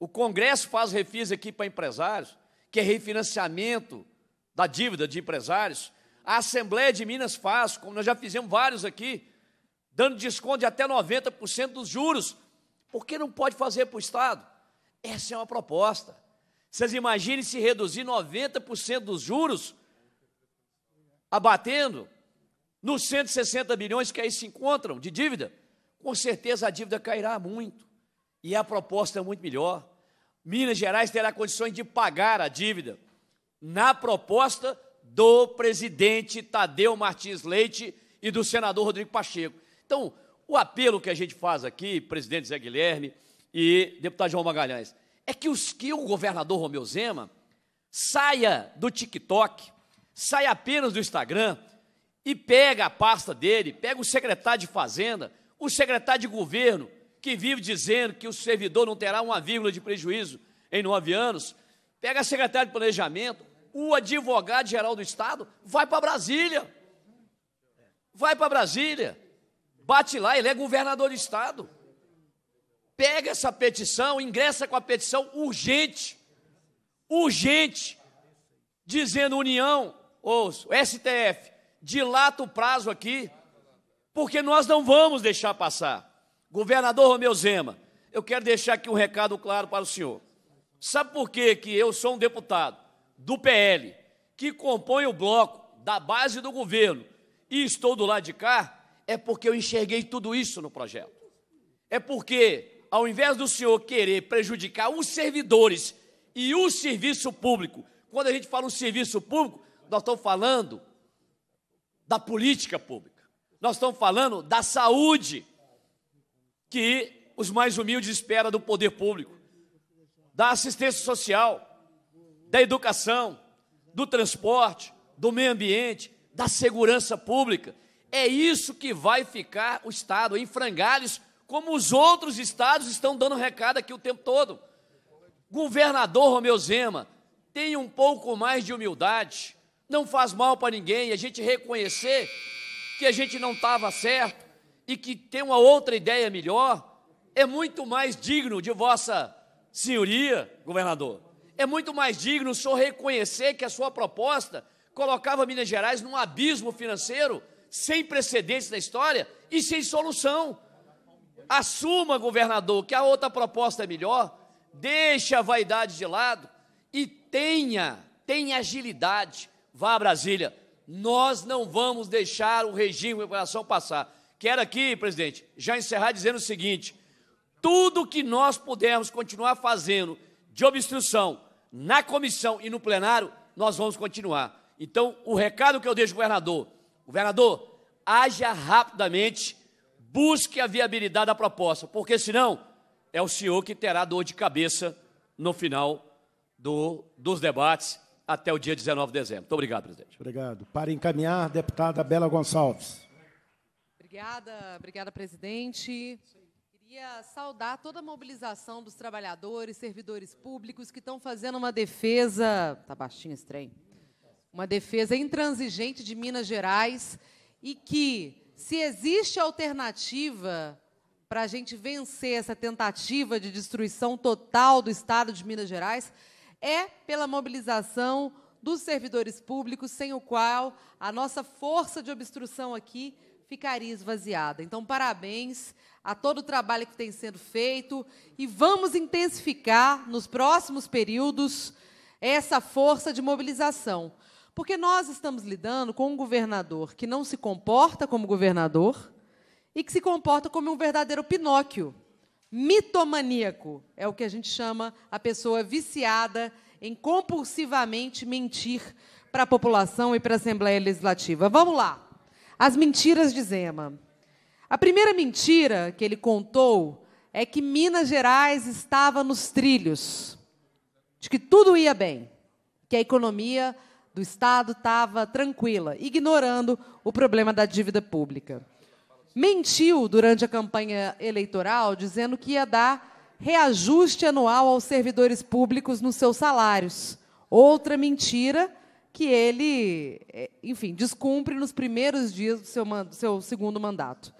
[SPEAKER 4] o Congresso faz refis aqui para empresários, que é refinanciamento da dívida de empresários. A Assembleia de Minas faz, como nós já fizemos vários aqui, dando desconto de até 90% dos juros. Por que não pode fazer para o Estado? Essa é uma proposta. Vocês imaginem se reduzir 90% dos juros, abatendo nos 160 bilhões que aí se encontram de dívida, com certeza a dívida cairá muito e a proposta é muito melhor. Minas Gerais terá condições de pagar a dívida na proposta do presidente Tadeu Martins Leite e do senador Rodrigo Pacheco. Então, o apelo que a gente faz aqui, presidente Zé Guilherme e deputado João Magalhães, é que, os, que o governador Romeu Zema saia do TikTok, saia apenas do Instagram, e pega a pasta dele, pega o secretário de Fazenda, o secretário de Governo, que vive dizendo que o servidor não terá uma vírgula de prejuízo em nove anos, pega a secretária de Planejamento, o advogado-geral do Estado, vai para Brasília. Vai para Brasília. Bate lá, ele é governador do Estado. Pega essa petição, ingressa com a petição urgente. Urgente. Dizendo União, ou STF, dilata o prazo aqui, porque nós não vamos deixar passar. Governador Romeu Zema, eu quero deixar aqui um recado claro para o senhor. Sabe por quê que eu sou um deputado do PL, que compõe o bloco da base do governo e estou do lado de cá? É porque eu enxerguei tudo isso no projeto. É porque, ao invés do senhor querer prejudicar os servidores e o serviço público, quando a gente fala o serviço público, nós estamos falando da política pública. Nós estamos falando da saúde que os mais humildes esperam do poder público, da assistência social, da educação, do transporte, do meio ambiente, da segurança pública. É isso que vai ficar o Estado em frangalhos, como os outros estados estão dando recado aqui o tempo todo. Governador Romeu Zema, tenha um pouco mais de humildade não faz mal para ninguém, a gente reconhecer que a gente não estava certo e que tem uma outra ideia melhor, é muito mais digno de vossa senhoria, governador. É muito mais digno o senhor reconhecer que a sua proposta colocava Minas Gerais num abismo financeiro sem precedentes na história e sem solução. Assuma, governador, que a outra proposta é melhor, deixe a vaidade de lado e tenha, tenha agilidade, vá a Brasília. Nós não vamos deixar o regime de recuperação passar. Quero aqui, presidente, já encerrar dizendo o seguinte: tudo que nós pudermos continuar fazendo de obstrução na comissão e no plenário, nós vamos continuar. Então, o recado que eu deixo ao governador: governador, haja rapidamente, busque a viabilidade da proposta, porque senão é o senhor que terá dor de cabeça no final do, dos debates até o dia 19 de dezembro. Muito obrigado, presidente.
[SPEAKER 1] Obrigado. Para encaminhar, deputada Bela Gonçalves.
[SPEAKER 8] Obrigada, obrigada, presidente. Queria saudar toda a mobilização dos trabalhadores, servidores públicos que estão fazendo uma defesa. Está baixinho esse trem. Uma defesa intransigente de Minas Gerais e que, se existe alternativa para a gente vencer essa tentativa de destruição total do Estado de Minas Gerais, é pela mobilização dos servidores públicos, sem o qual a nossa força de obstrução aqui ficaria esvaziada. Então, parabéns a todo o trabalho que tem sendo feito e vamos intensificar nos próximos períodos essa força de mobilização. Porque nós estamos lidando com um governador que não se comporta como governador e que se comporta como um verdadeiro Pinóquio. Mitomaníaco é o que a gente chama a pessoa viciada em compulsivamente mentir para a população e para a Assembleia Legislativa. Vamos lá. As mentiras de Zema. A primeira mentira que ele contou é que Minas Gerais estava nos trilhos, de que tudo ia bem, que a economia do Estado estava tranquila, ignorando o problema da dívida pública mentiu durante a campanha eleitoral, dizendo que ia dar reajuste anual aos servidores públicos nos seus salários. Outra mentira que ele, é, enfim, descumpre nos primeiros dias do seu, do seu segundo mandato.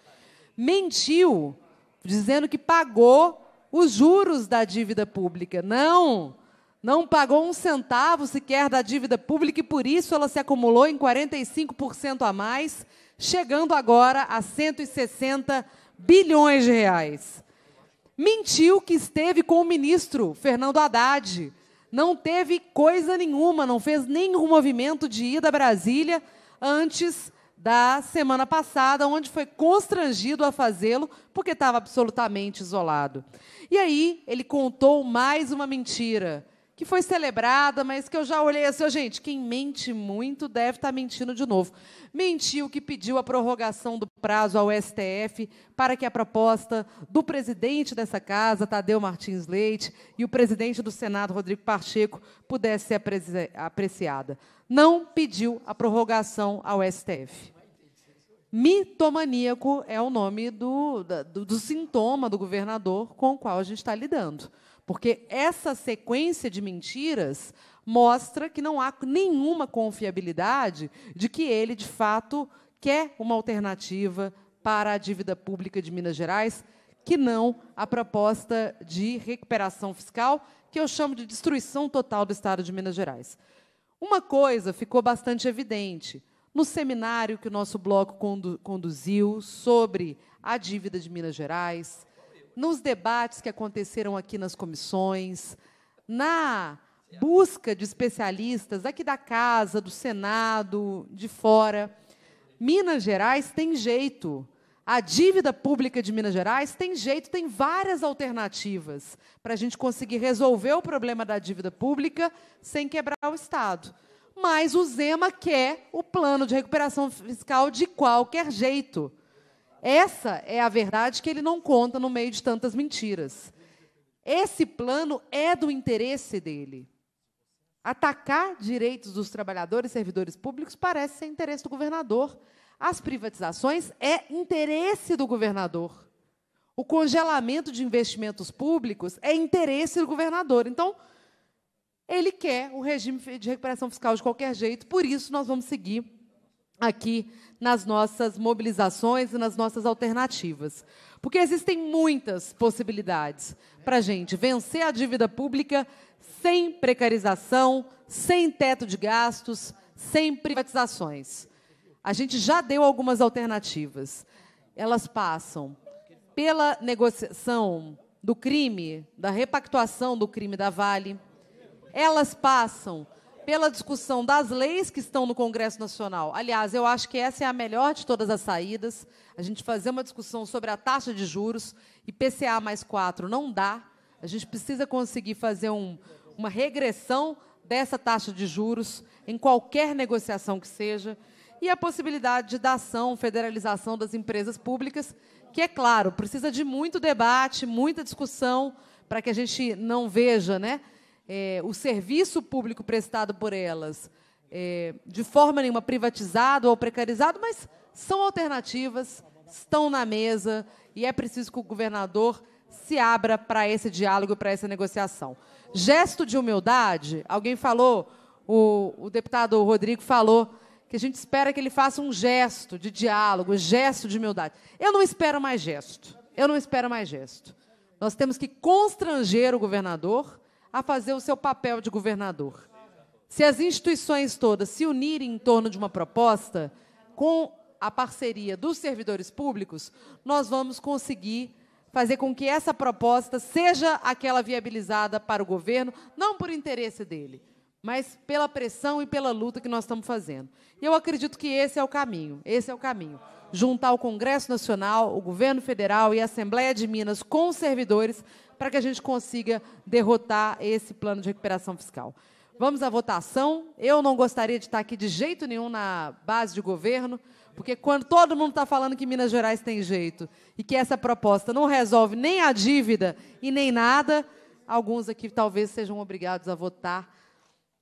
[SPEAKER 8] Mentiu dizendo que pagou os juros da dívida pública. Não! Não pagou um centavo sequer da dívida pública e por isso ela se acumulou em 45% a mais chegando agora a 160 bilhões de reais. Mentiu que esteve com o ministro Fernando Haddad. Não teve coisa nenhuma, não fez nenhum movimento de ida a Brasília antes da semana passada, onde foi constrangido a fazê-lo porque estava absolutamente isolado. E aí ele contou mais uma mentira que foi celebrada, mas que eu já olhei assim, oh, gente, quem mente muito deve estar tá mentindo de novo. Mentiu que pediu a prorrogação do prazo ao STF para que a proposta do presidente dessa casa, Tadeu Martins Leite, e o presidente do Senado, Rodrigo Pacheco, pudesse ser apreciada. Não pediu a prorrogação ao STF. Mitomaníaco é o nome do, do, do sintoma do governador com o qual a gente está lidando. Porque essa sequência de mentiras mostra que não há nenhuma confiabilidade de que ele, de fato, quer uma alternativa para a dívida pública de Minas Gerais, que não a proposta de recuperação fiscal, que eu chamo de destruição total do Estado de Minas Gerais. Uma coisa ficou bastante evidente. No seminário que o nosso bloco condu conduziu sobre a dívida de Minas Gerais, nos debates que aconteceram aqui nas comissões, na busca de especialistas aqui da casa, do Senado, de fora. Minas Gerais tem jeito. A dívida pública de Minas Gerais tem jeito, tem várias alternativas para a gente conseguir resolver o problema da dívida pública sem quebrar o Estado. Mas o Zema quer o plano de recuperação fiscal de qualquer jeito. Essa é a verdade que ele não conta no meio de tantas mentiras. Esse plano é do interesse dele. Atacar direitos dos trabalhadores e servidores públicos parece ser interesse do governador. As privatizações é interesse do governador. O congelamento de investimentos públicos é interesse do governador. Então, ele quer o regime de recuperação fiscal de qualquer jeito, por isso nós vamos seguir aqui nas nossas mobilizações e nas nossas alternativas. Porque existem muitas possibilidades para a gente vencer a dívida pública sem precarização, sem teto de gastos, sem privatizações. A gente já deu algumas alternativas. Elas passam pela negociação do crime, da repactuação do crime da Vale. Elas passam pela discussão das leis que estão no Congresso Nacional. Aliás, eu acho que essa é a melhor de todas as saídas. A gente fazer uma discussão sobre a taxa de juros e PCA mais 4 não dá. A gente precisa conseguir fazer um, uma regressão dessa taxa de juros em qualquer negociação que seja. E a possibilidade da ação, federalização das empresas públicas, que, é claro, precisa de muito debate, muita discussão, para que a gente não veja, né? é, o serviço público prestado por elas, é, de forma nenhuma privatizado ou precarizado, mas são alternativas, estão na mesa e é preciso que o governador se abra para esse diálogo, para essa negociação. Gesto de humildade, alguém falou, o, o, deputado Rodrigo falou que a gente espera que ele faça um gesto de diálogo, gesto de humildade. Eu não espero mais gesto. Eu não espero mais gesto. Nós temos que constranger o governador a fazer o seu papel de governador. Se as instituições todas se unirem em torno de uma proposta, com a parceria dos servidores públicos, nós vamos conseguir fazer com que essa proposta seja aquela viabilizada para o governo, não por interesse dele, mas pela pressão e pela luta que nós estamos fazendo. E eu acredito que esse é o caminho, esse é o caminho. Juntar o Congresso Nacional, o Governo Federal e a Assembleia de Minas com os servidores para que a gente consiga derrotar esse plano de recuperação fiscal. Vamos à votação. Eu não gostaria de estar aqui de jeito nenhum na base de governo, porque quando todo mundo está falando que Minas Gerais tem jeito e que essa proposta não resolve nem a dívida e nem nada, alguns aqui talvez sejam obrigados a votar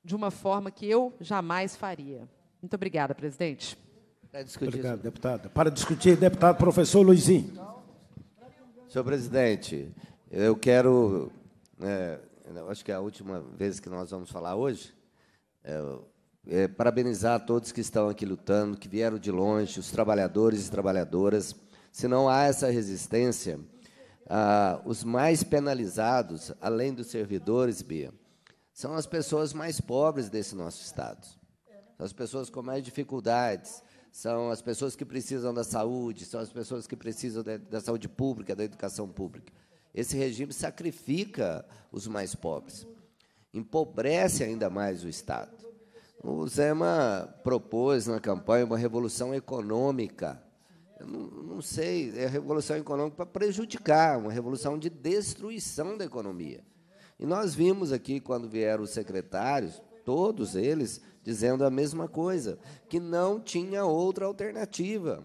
[SPEAKER 8] de uma forma que eu jamais faria. Muito obrigada, presidente.
[SPEAKER 1] Obrigado, deputada. Para discutir, deputado professor Luizinho.
[SPEAKER 3] Senhor presidente, eu quero. É, acho que é a última vez que nós vamos falar hoje. É, é, parabenizar todos que estão aqui lutando, que vieram de longe, os trabalhadores e trabalhadoras. Se não há essa resistência, ah, os mais penalizados, além dos servidores, Bia, são as pessoas mais pobres desse nosso Estado. São as pessoas com mais dificuldades, são as pessoas que precisam da saúde, são as pessoas que precisam da, da saúde pública, da educação pública. Esse regime sacrifica os mais pobres, empobrece ainda mais o Estado. O Zema propôs na campanha uma revolução econômica. Eu não, não sei, é revolução econômica para prejudicar, uma revolução de destruição da economia. E nós vimos aqui, quando vieram os secretários, todos eles dizendo a mesma coisa, que não tinha outra alternativa.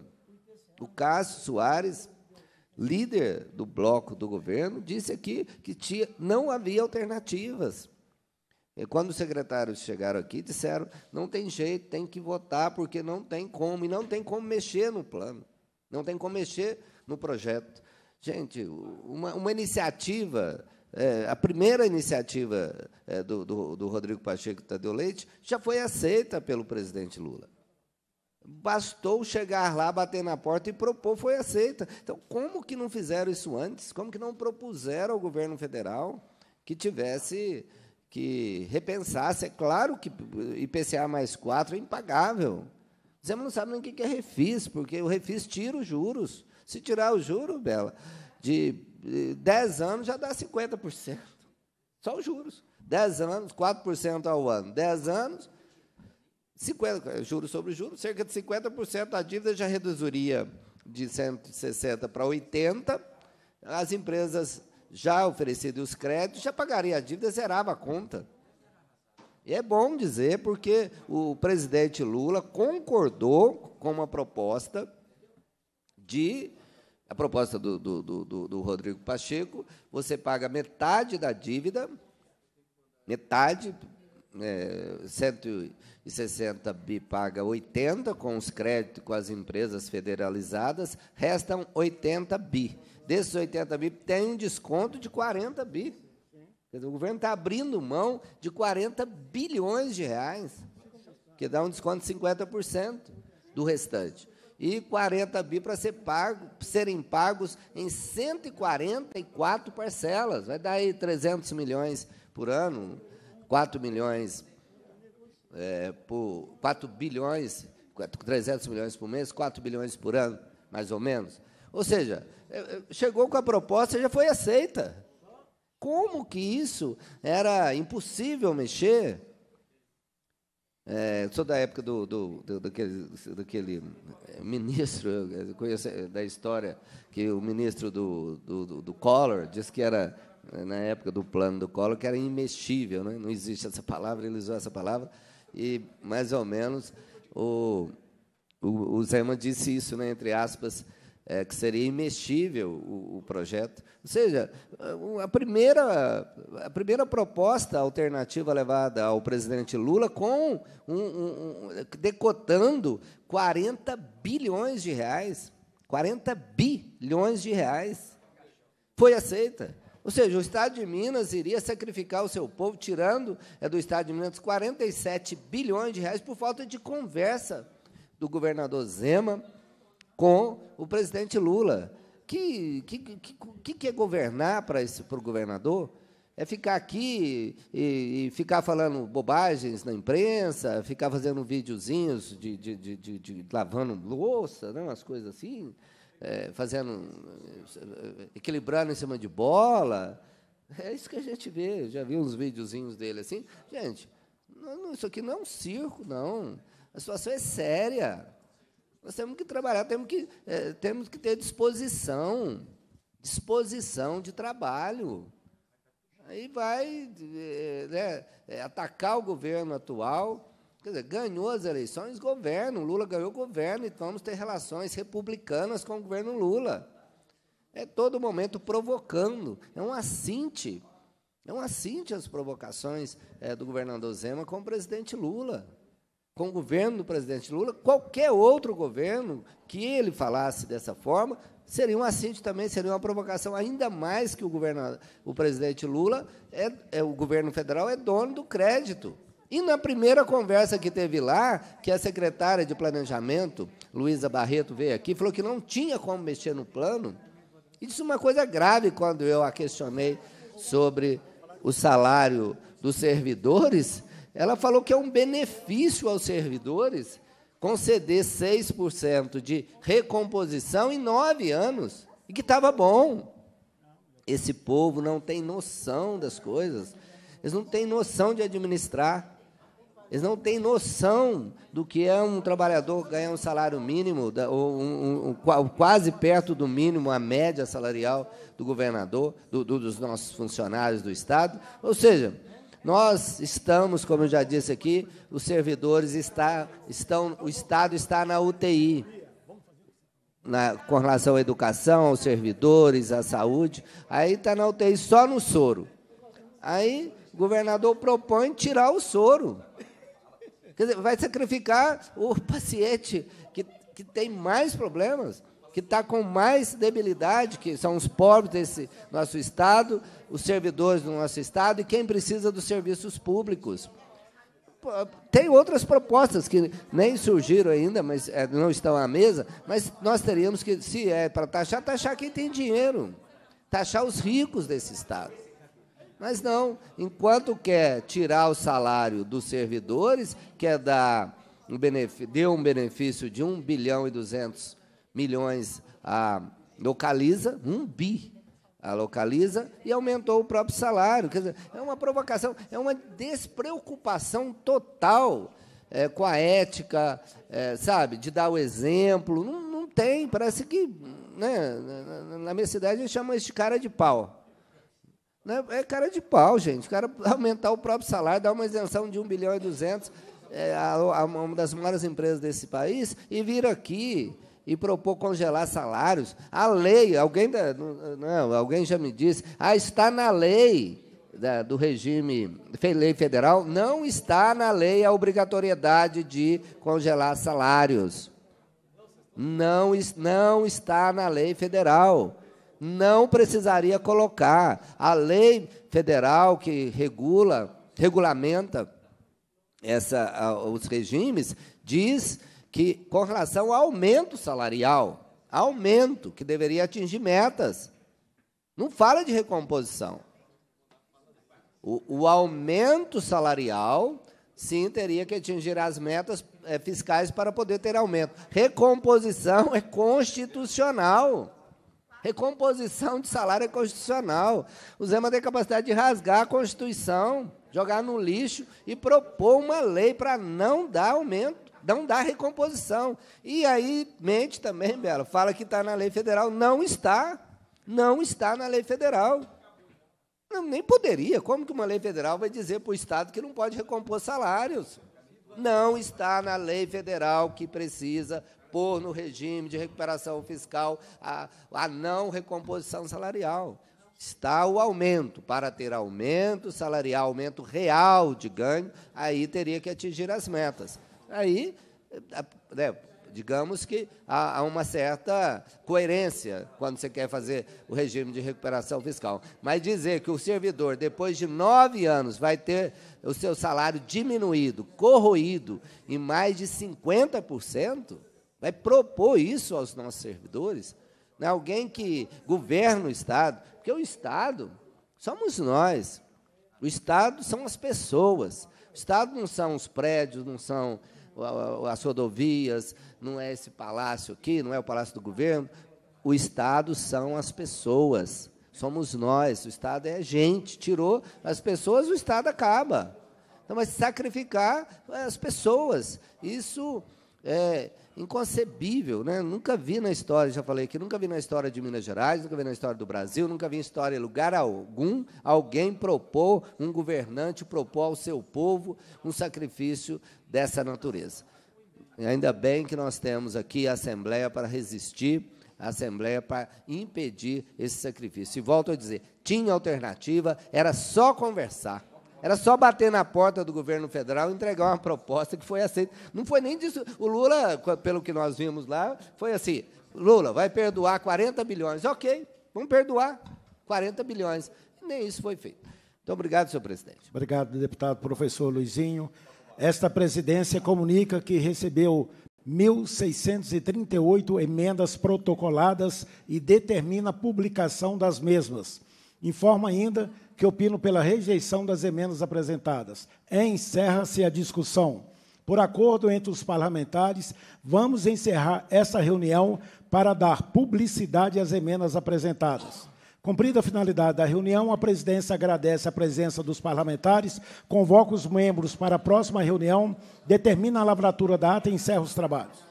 [SPEAKER 3] O Cássio Soares líder do bloco do governo, disse aqui que tinha, não havia alternativas. E quando os secretários chegaram aqui, disseram: não tem jeito, tem que votar, porque não tem como, e não tem como mexer no plano, não tem como mexer no projeto. Gente, uma, uma iniciativa, é, a primeira iniciativa é, do, do, do Rodrigo Pacheco Tadeu Leite já foi aceita pelo presidente Lula. Bastou chegar lá, bater na porta e propor, foi aceita. Então, como que não fizeram isso antes? Como que não propuseram ao governo federal que tivesse que repensasse? É claro que IPCA mais 4 é impagável. Você não sabe nem o que é refis, porque o refis tira os juros. Se tirar o juro, Bela, de 10 anos já dá 50%. Só os juros. 10 anos, 4% ao ano. 10 anos, 50, é, juros sobre juros, cerca de 50% da dívida já reduziria de 160 para 80. As empresas já oferecidas os créditos já pagariam a dívida, zerava a conta. E é bom dizer porque o presidente Lula concordou com uma proposta de a proposta do, do, do, do Rodrigo Pacheco, você paga metade da dívida, metade é, 160 bi paga 80 com os créditos com as empresas federalizadas, restam 80 bi. Desses 80 bi tem um desconto de 40 bi. O governo está abrindo mão de 40 bilhões de reais, que dá um desconto de 50% do restante. E 40 bi para ser pago, serem pagos em 144 parcelas. Vai dar aí 300 milhões por ano, 4 milhões é, por 4 bilhões, 300 milhões por mês, 4 bilhões por ano, mais ou menos. Ou seja, é, é, chegou com a proposta e já foi aceita. Como que isso era impossível mexer? É, sou da época do, do, do, daquele, daquele é, ministro conheço da história que o ministro do, do, do Collor disse que era na época do plano do colo que era imestível, né? não existe essa palavra, ele usou essa palavra, e mais ou menos o, o, o Zema disse isso, né, entre aspas, é, que seria imestível o, o, projeto. Ou seja, a primeira, a primeira proposta alternativa levada ao presidente Lula, com um, um, decotando 40 bilhões de reais, 40 bilhões de reais, foi aceita. Ou seja, o Estado de Minas iria sacrificar o seu povo, tirando é, do Estado de Minas 47 bilhões de reais por falta de conversa do governador Zema com o presidente Lula. Que que, que, que, que é governar para o governador? É ficar aqui e, e, ficar falando bobagens na imprensa, ficar fazendo videozinhos de, de, de, de, de lavando louça, né, umas coisas assim é, fazendo, é, equilibrando em cima de bola. É isso que a gente vê. já vi uns videozinhos dele assim. Gente, não, isso aqui não é um circo, não. A situação é séria. Nós temos que trabalhar, temos que, é, temos que ter disposição, disposição de trabalho. Aí vai é, né, é, atacar o governo atual, Quer dizer, ganhou as eleições, governo. Lula ganhou governo, e vamos ter relações republicanas com o governo Lula. É todo momento provocando. É um assinte. É um assinte as provocações é, do governador Zema com o presidente Lula. Com o governo do presidente Lula, qualquer outro governo que ele falasse dessa forma seria um assinte também, seria uma provocação, ainda mais que o, governador o presidente Lula, é, é, o governo federal é dono do crédito. E na primeira conversa que teve lá, que a secretária de planejamento, Luísa Barreto, veio aqui, falou que não tinha como mexer no plano. E disse é uma coisa grave quando eu a questionei sobre o salário dos servidores. Ela falou que é um benefício aos servidores conceder 6% de recomposição em nove anos. E que estava bom. Esse povo não tem noção das coisas. Eles não têm noção de administrar. Eles não têm noção do que é um trabalhador ganhar um salário mínimo, ou um, um, um, quase perto do mínimo, a média salarial do governador, do, do, dos nossos funcionários do Estado. Ou seja, nós estamos, como eu já disse aqui, os servidores está, estão, o Estado está na UTI. Na, com relação à educação, aos servidores, à saúde, aí está na UTI só no soro. Aí o governador propõe tirar o soro. Quer dizer, vai sacrificar o paciente que, que tem mais problemas, que está com mais debilidade, que são os pobres desse nosso Estado, os servidores do nosso Estado e quem precisa dos serviços públicos. Tem outras propostas que nem surgiram ainda, mas é, não estão à mesa, mas nós teríamos que, se é para taxar, taxar quem tem dinheiro, taxar os ricos desse Estado. Mas não, enquanto quer tirar o salário dos servidores, quer dar um benefício, deu um benefício de 1 bilhão e 200 milhões a Localiza, 1 bi a Localiza, e aumentou o próprio salário. Quer dizer, é uma provocação, é uma despreocupação total é, com a ética, é, sabe, de dar o exemplo. Não, não tem, parece que. Né, na minha cidade, eles chamam esse cara de pau. Né? É cara de pau, gente. O cara aumentar o próprio salário, dar uma isenção de 1 bilhão e 200 é, a, a uma das maiores empresas desse país e vir aqui e propor congelar salários. A lei, alguém da, não, alguém já me disse, ah, está na lei da, do regime lei federal, não está na lei a obrigatoriedade de congelar salários. Não, não está na lei federal não precisaria colocar. A lei federal que regula, regulamenta essa, os regimes diz que, com relação ao aumento salarial, aumento que deveria atingir metas. Não fala de recomposição. O, o aumento salarial, sim, teria que atingir as metas eh, fiscais para poder ter aumento. Recomposição é constitucional recomposição de salário é constitucional. O Zema tem capacidade de rasgar a Constituição, jogar no lixo e propor uma lei para não dar aumento, não dar recomposição. E aí mente também, Belo. fala que está na lei federal. Não está. Não está na lei federal. Não, nem poderia. Como que uma lei federal vai dizer para o Estado que não pode recompor salários? Não está na lei federal que precisa pôr no regime de recuperação fiscal a, a não recomposição salarial. Está o aumento. Para ter aumento salarial, aumento real de ganho, aí teria que atingir as metas. Aí, eh, né, digamos que há, uma certa coerência quando você quer fazer o regime de recuperação fiscal. Mas dizer que o servidor, depois de nove anos, vai ter o seu salário diminuído, corroído, em mais de 50%, vai propor isso aos nossos servidores? Né, alguém que governa o Estado, porque o Estado somos nós. O Estado são as pessoas. O Estado não são os prédios, não são as rodovias, não é esse palácio aqui, não é o palácio do governo. O Estado são as pessoas. Somos nós. O Estado é a gente. Tirou as pessoas, o Estado acaba. Então, mas sacrificar as pessoas. Isso é, inconcebível, né? Nunca vi na história, já falei aqui, nunca vi na história de Minas Gerais, nunca vi na história do Brasil, nunca vi em história lugar algum alguém propor, um governante propor ao seu povo um sacrifício dessa natureza. E ainda bem que nós temos aqui a Assembleia para resistir, a Assembleia para impedir esse sacrifício. E volto a dizer, tinha alternativa, era só conversar. Era só bater na porta do governo federal e entregar uma proposta que foi aceita. Não foi nem disso. O Lula, pelo que nós vimos lá, foi assim: Lula vai perdoar 40 bilhões. Ok, vamos perdoar 40 bilhões. Nem isso foi feito. Então, obrigado, senhor presidente.
[SPEAKER 1] Obrigado, deputado professor Luizinho. Esta presidência comunica que recebeu 1.638 emendas protocoladas e determina a publicação das mesmas. Informa ainda que opino pela rejeição das emendas apresentadas. Encerra-se a discussão. Por acordo entre os parlamentares, vamos encerrar essa reunião para dar publicidade às emendas apresentadas. Cumprida a finalidade da reunião, a presidência agradece a presença dos parlamentares, convoca os membros para a próxima reunião, determina a lavratura da ata e encerra os trabalhos.